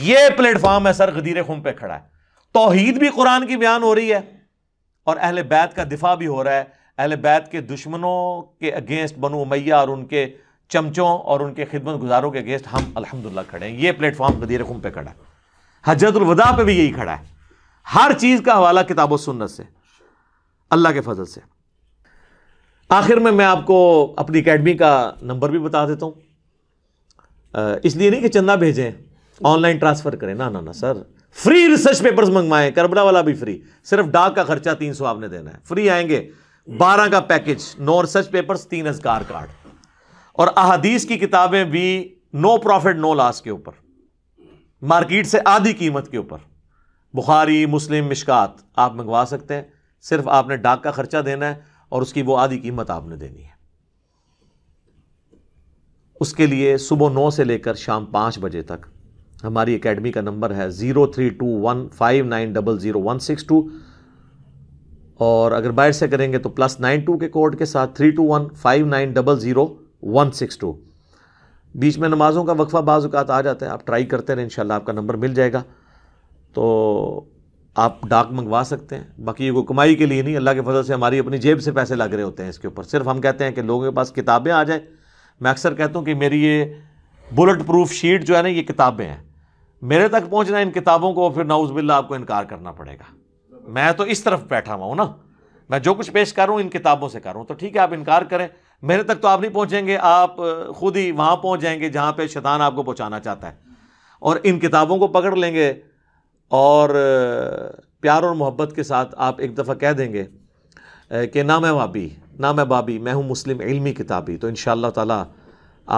A: ये प्लेटफॉर्म है सर गदीर खुम पे खड़ा है तोहहीद भी कुरान की बयान हो रही है और अहल बैत का दिफा भी हो रहा है अहल बैत के दुश्मनों के अगेंस्ट बनु मैया और उनके चमचों और उनके खिदमत गुजारों के अगेंस्ट हम अल्हम्दुलिल्लाह खड़े हैं ये प्लेटफॉर्म गदीर खुम पे खड़ा है हजरतुलवदा पे भी यही खड़ा है हर चीज़ का हवाला किताब सुन्नत से अल्लाह के फजल से आखिर में मैं आपको अपनी अकेडमी का नंबर भी बता देता हूँ इसलिए नहीं कि चंदा भेजें ऑनलाइन ट्रांसफ़र करें ना ना ना सर फ्री रिसर्च पेपर्स मंगवाएं करबला वाला भी फ्री सिर्फ डाक का खर्चा तीन सौ आपने देना है फ्री आएंगे बारह का पैकेज नौ रिसर्च पेपर्स तीन हजार कार्ड और अहदीस की किताबें भी नो प्रॉफिट नो लॉस के ऊपर मार्केट से आधी कीमत के ऊपर बुखारी मुस्लिम मिशकात आप मंगवा सकते हैं सिर्फ आपने डाक का खर्चा देना है और उसकी वो आधी कीमत आपने देनी है उसके लिए सुबह नौ से लेकर शाम पांच बजे तक हमारी एकेडमी का नंबर है zero three two one five nine double zero one six two और अगर बाहर से करेंगे तो प्लस नाइन टू के कोड के साथ three two one five nine double zero one six two बीच में नमाज़ों का वक्फ़ा बाज़ात आ जाते हैं आप ट्राई करते रहें इन आपका नंबर मिल जाएगा तो आप डाक मंगवा सकते हैं बाकी ये को कमाई के लिए नहीं अल्लाह के फजल से हमारी अपनी जेब से पैसे लग रहे होते हैं इसके ऊपर सिर्फ हम कहते हैं कि लोगों के पास किताबें आ जाएँ मैं अक्सर कहता हूँ कि मेरी ये बुलेट प्रूफ शीट जो है ना ये किताबें हैं मेरे तक पहुँचना इन किताबों को फिर नाउजबिल्ला आपको इनकार करना पड़ेगा मैं तो इस तरफ बैठा हुआ हूँ ना मैं जो कुछ पेश कर रहा हूँ इन किताबों से कर रहा हूँ तो ठीक है आप इनकार करें मेरे तक तो आप नहीं पहुँचेंगे आप खुद ही वहाँ पहुँच जाएंगे जहाँ पर शैतान आपको पहुँचाना चाहता है और इन किताबों को पकड़ लेंगे और प्यार और मोहब्बत के साथ आप एक दफ़ा कह देंगे कि ना मैं बाबी ना मैं बाबी मैं हूँ मुस्लिम इलमी किताबी तो इन ताला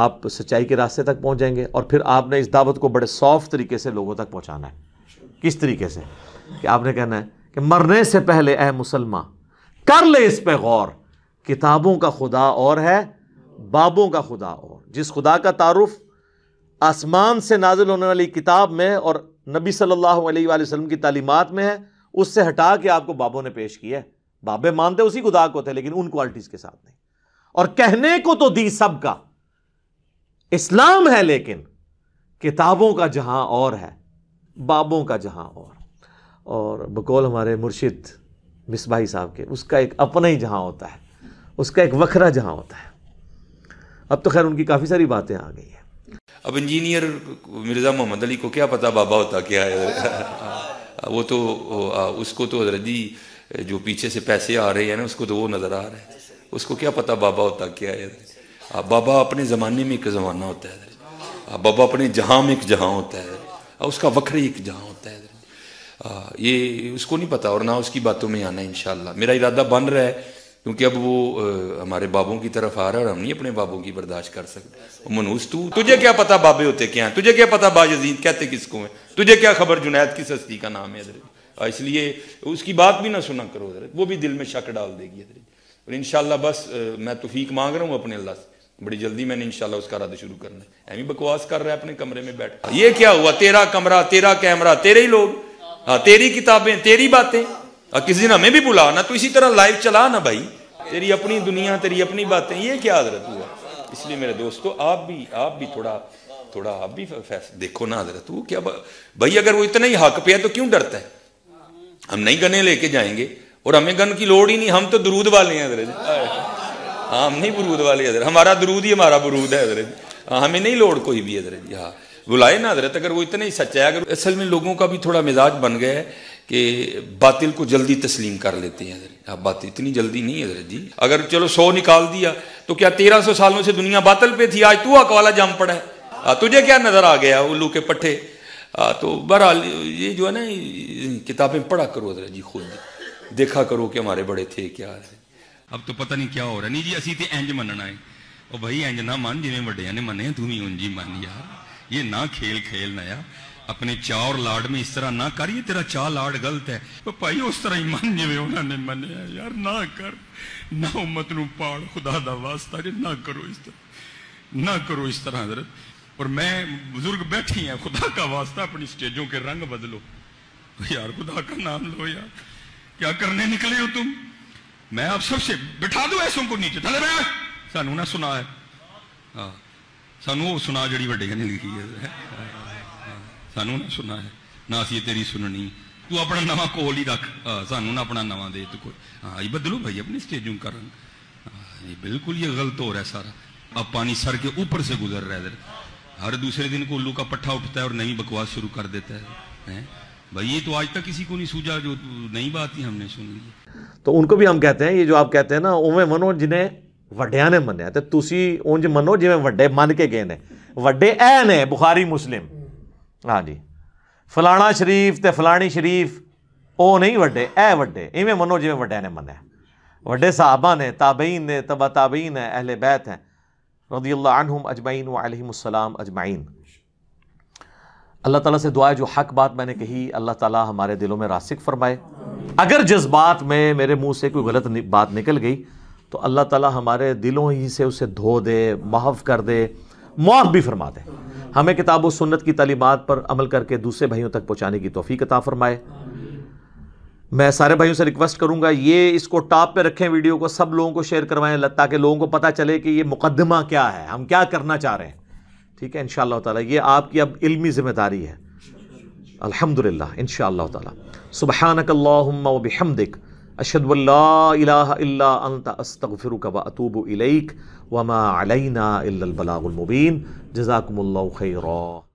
A: आप सच्चाई के रास्ते तक पहुँच जाएंगे और फिर आपने इस दावत को बड़े सॉफ्ट तरीके से लोगों तक पहुँचाना है किस तरीके से कि आपने कहना है कि मरने से पहले ए मुसलमान कर ले इस पर गौर किताबों का खुदा और है बाबों का खुदा और जिस खुदा का तारुफ आसमान से नाजिल होने वाली किताब में और नबी सल्लल्लाहु अलैहि वसल्लम की तालीमत में है उससे हटा के आपको बाबों ने पेश किया है बाबे मानते उसी खुदा को थे लेकिन उन क्वालिटीज़ के साथ नहीं और कहने को तो दी सबका इस्लाम है लेकिन किताबों का जहां और है बाबों का जहां और और बकौल हमारे मुर्शिद मिसबाही साहब के उसका एक अपना ही जहां होता है उसका एक वखरा जहाँ होता है अब तो खैर उनकी काफ़ी सारी बातें आ गई हैं
B: अब इंजीनियर मिर्ज़ा मोहम्मद अली को क्या पता बाबा होता क्या है वो तो उसको तो हजरत जो पीछे से पैसे आ रहे हैं ना उसको तो वो नज़र आ रहा है उसको क्या पता बाबा होता क्या है बाबा अपने ज़माने में एक ज़माना होता है बाबा अपने जहाँ में एक जहाँ होता है उसका वक्र एक जहाँ होता है ये उसको नहीं पता और ना उसकी बातों में आना इन मेरा इरादा बन रहा है क्योंकि अब वो आ, हमारे बाबों की तरफ आ रहा है और हम नहीं अपने बाबों की बर्दाश्त कर सकते मनूस तू तुझे क्या पता बाबे होते क्या तुझे क्या पता बाजीद कहते किसको है तुझे क्या खबर जुनैद किस हस्ती का नाम है इसलिए उसकी बात भी ना सुना करो हजरत वो भी दिल में शक डाल देगी हजरत और इन बस मैं तोफीक मांग रहा हूँ अपने अल्लाह से बड़ी जल्दी मैंने इनशाला उसका रद्द शुरू करना है एमी बकवास कर रहा है अपने कमरे में बैठ ये क्या हुआ तेरा कमरा तेरा कैमरा तेरे ही लोग हाँ तेरी किताबें तेरी बातें और किसी दिन हमें भी ना तो इसी तरह लाइव चला ना भाई तेरी अपनी दुनिया तेरी अपनी बातें ये क्या हजरत हुआ इसलिए मेरे दोस्तों आप भी आप भी थोड़ा थोड़ा आप भी देखो ना हजरत वो क्या भाई अगर वो इतना ही हक पे है तो क्यों डरता है हम नहीं गने लेके जाएंगे और हमें गन की लोड़ ही नहीं हम तो दरूद वाले हैं हजरत हाँ हम नहीं बरूद वाले हजरत हमारा दरूद ही हमारा बरूद है हजरत हाँ, हमें नहीं लोड़ कोई भी हजरत हाँ बुलाए ना हजरत अगर वो इतना ही सच्चा है अगर असल में लोगों का भी थोड़ा मिजाज बन गया है कि बातिल को जल्दी तस्लीम कर लेते हैं आप हाँ, बात इतनी जल्दी नहीं है जी अगर चलो सौ निकाल दिया तो क्या तेरह सौ सालों से दुनिया बातल पे थी आज तू अकवाला जाम पड़ा है हाँ, तुझे क्या नज़र आ गया उल्लू के पट्टे हाँ, तो बहरहाल ये जो है ना किताबें पढ़ा करो हजरत जी खुद देखा करो कि हमारे बड़े थे क्या है अब तो पता नहीं क्या हो रहा नहीं जी असी तो इंज मनना है और भाई इंज ना मन जिमें व्डिया ने मने तू भी उंजी मन यार ये ना खेल खेलना यार अपने चा और लाड में इस तरह ना कर ये तेरा चा लाड गलत है तो भाई उस तरह ही मन जिवे उन्होंने मनिया यार ना कर ना उम्मत नु पाड़ खुदा दा वास्ता जे ना करो इस तरह ना करो इस तरह हजरत और मैं बुजुर्ग बैठी हैं खुदा का वास्ता अपनी स्टेजों के रंग बदलो तो यार खुदा का नाम लो यार क्या करने निकले हो तुम मैं आप सबसे बिठा दो ऐसों को नीचे थले बैठ सानू ना सुना है हाँ सानू वो सुना जड़ी वे लिखी है सानू ना ਸੁਣਾ है ना असी तेरी सुननी तू अपना नवा कोल ही रख सानू ना अपना नवा दे तू कोई हाँ ये बदलो भाई अपनी स्टेजिंग कर ये बिल्कुल ये गलत हो रहा है सारा अब पानी सर के ऊपर से गुजर रहा है इधर हर दूसरे दिन को उल्लू का पट्ठा उठता है और नई बकवास शुरू कर
A: देता है है?
B: भाई ये तो आज तक किसी को नहीं सूझा जो नई बात ही हमने सुन ली
A: तो उनको भी हम कहते हैं ये जो आप कहते हैं ना उमे मनो जिन्हें ਵੱਡਿਆਂ ਨੇ ਮੰਨਿਆ ਤੇ ਤੁਸੀਂ ਉਂਝ ਮੰਨੋ ਜਿਵੇਂ ਵੱਡੇ ਮੰਨ ਕੇ ਗਏ ਨੇ ਵੱਡੇ ਐ ਨੇ ਬੁਖਾਰੀ ਮੁਸਲਿਮ हाँ जी ਫਲਾਣਾ ਸ਼ਰੀਫ ਤੇ ਫਲਾਣੀ ਸ਼ਰੀਫ ਉਹ ਨਹੀਂ ਵੱਡੇ ਇਹ ਵੱਡੇ ਇਵੇਂ ਮੰਨੋ ਜਿਵੇਂ ਵੱਡਿਆਂ ਨੇ ਮੰਨਿਆ ਵੱਡੇ ਸਾਹਬਾਂ ਨੇ ਤਾਬਈਨ ਨੇ ਤਬਾ ਤਾਬਈਨ ਹੈ ਅਹਲੇ ਬੈਤ ਹੈ رضی اللہ عنہم اجمعین وعلیہم السلام اجمعین اللہ تعالیٰ سے دعا ہے جو حق بات میں نے کہی اللہ تعالیٰ ہمارے دلوں میں راسک فرمائے اگر جذبات میں میرے منہ سے کوئی غلط بات نکل گئی تو اللہ تعالیٰ ہمارے دلوں ہی سے اسے دھو دے محف کر دے मौत भी फरमा दें हमें किताब व सुन्नत की तालीमत पर अमल करके दूसरे भाइयों तक पहुँचाने की तोफ़ी कता फरमाए मैं सारे भाइयों से रिक्वेस्ट करूंगा ये इसको टॉप पे रखें वीडियो को सब लोगों को शेयर करवाएं ताकि लोगों को पता चले कि ये मुकदमा क्या है हम क्या करना चाह रहे हैं ठीक है इन ताला ये आपकी अब इल्मी ज़िम्मेदारी है अलहमदिल्ला इन ताला सुबहानकल्लाबिहमदिक अशदुल्ला अंत अस्तफ़िर व अतूब इलैक وما علينا إلا البلاغ المبين جزاكم الله خيرا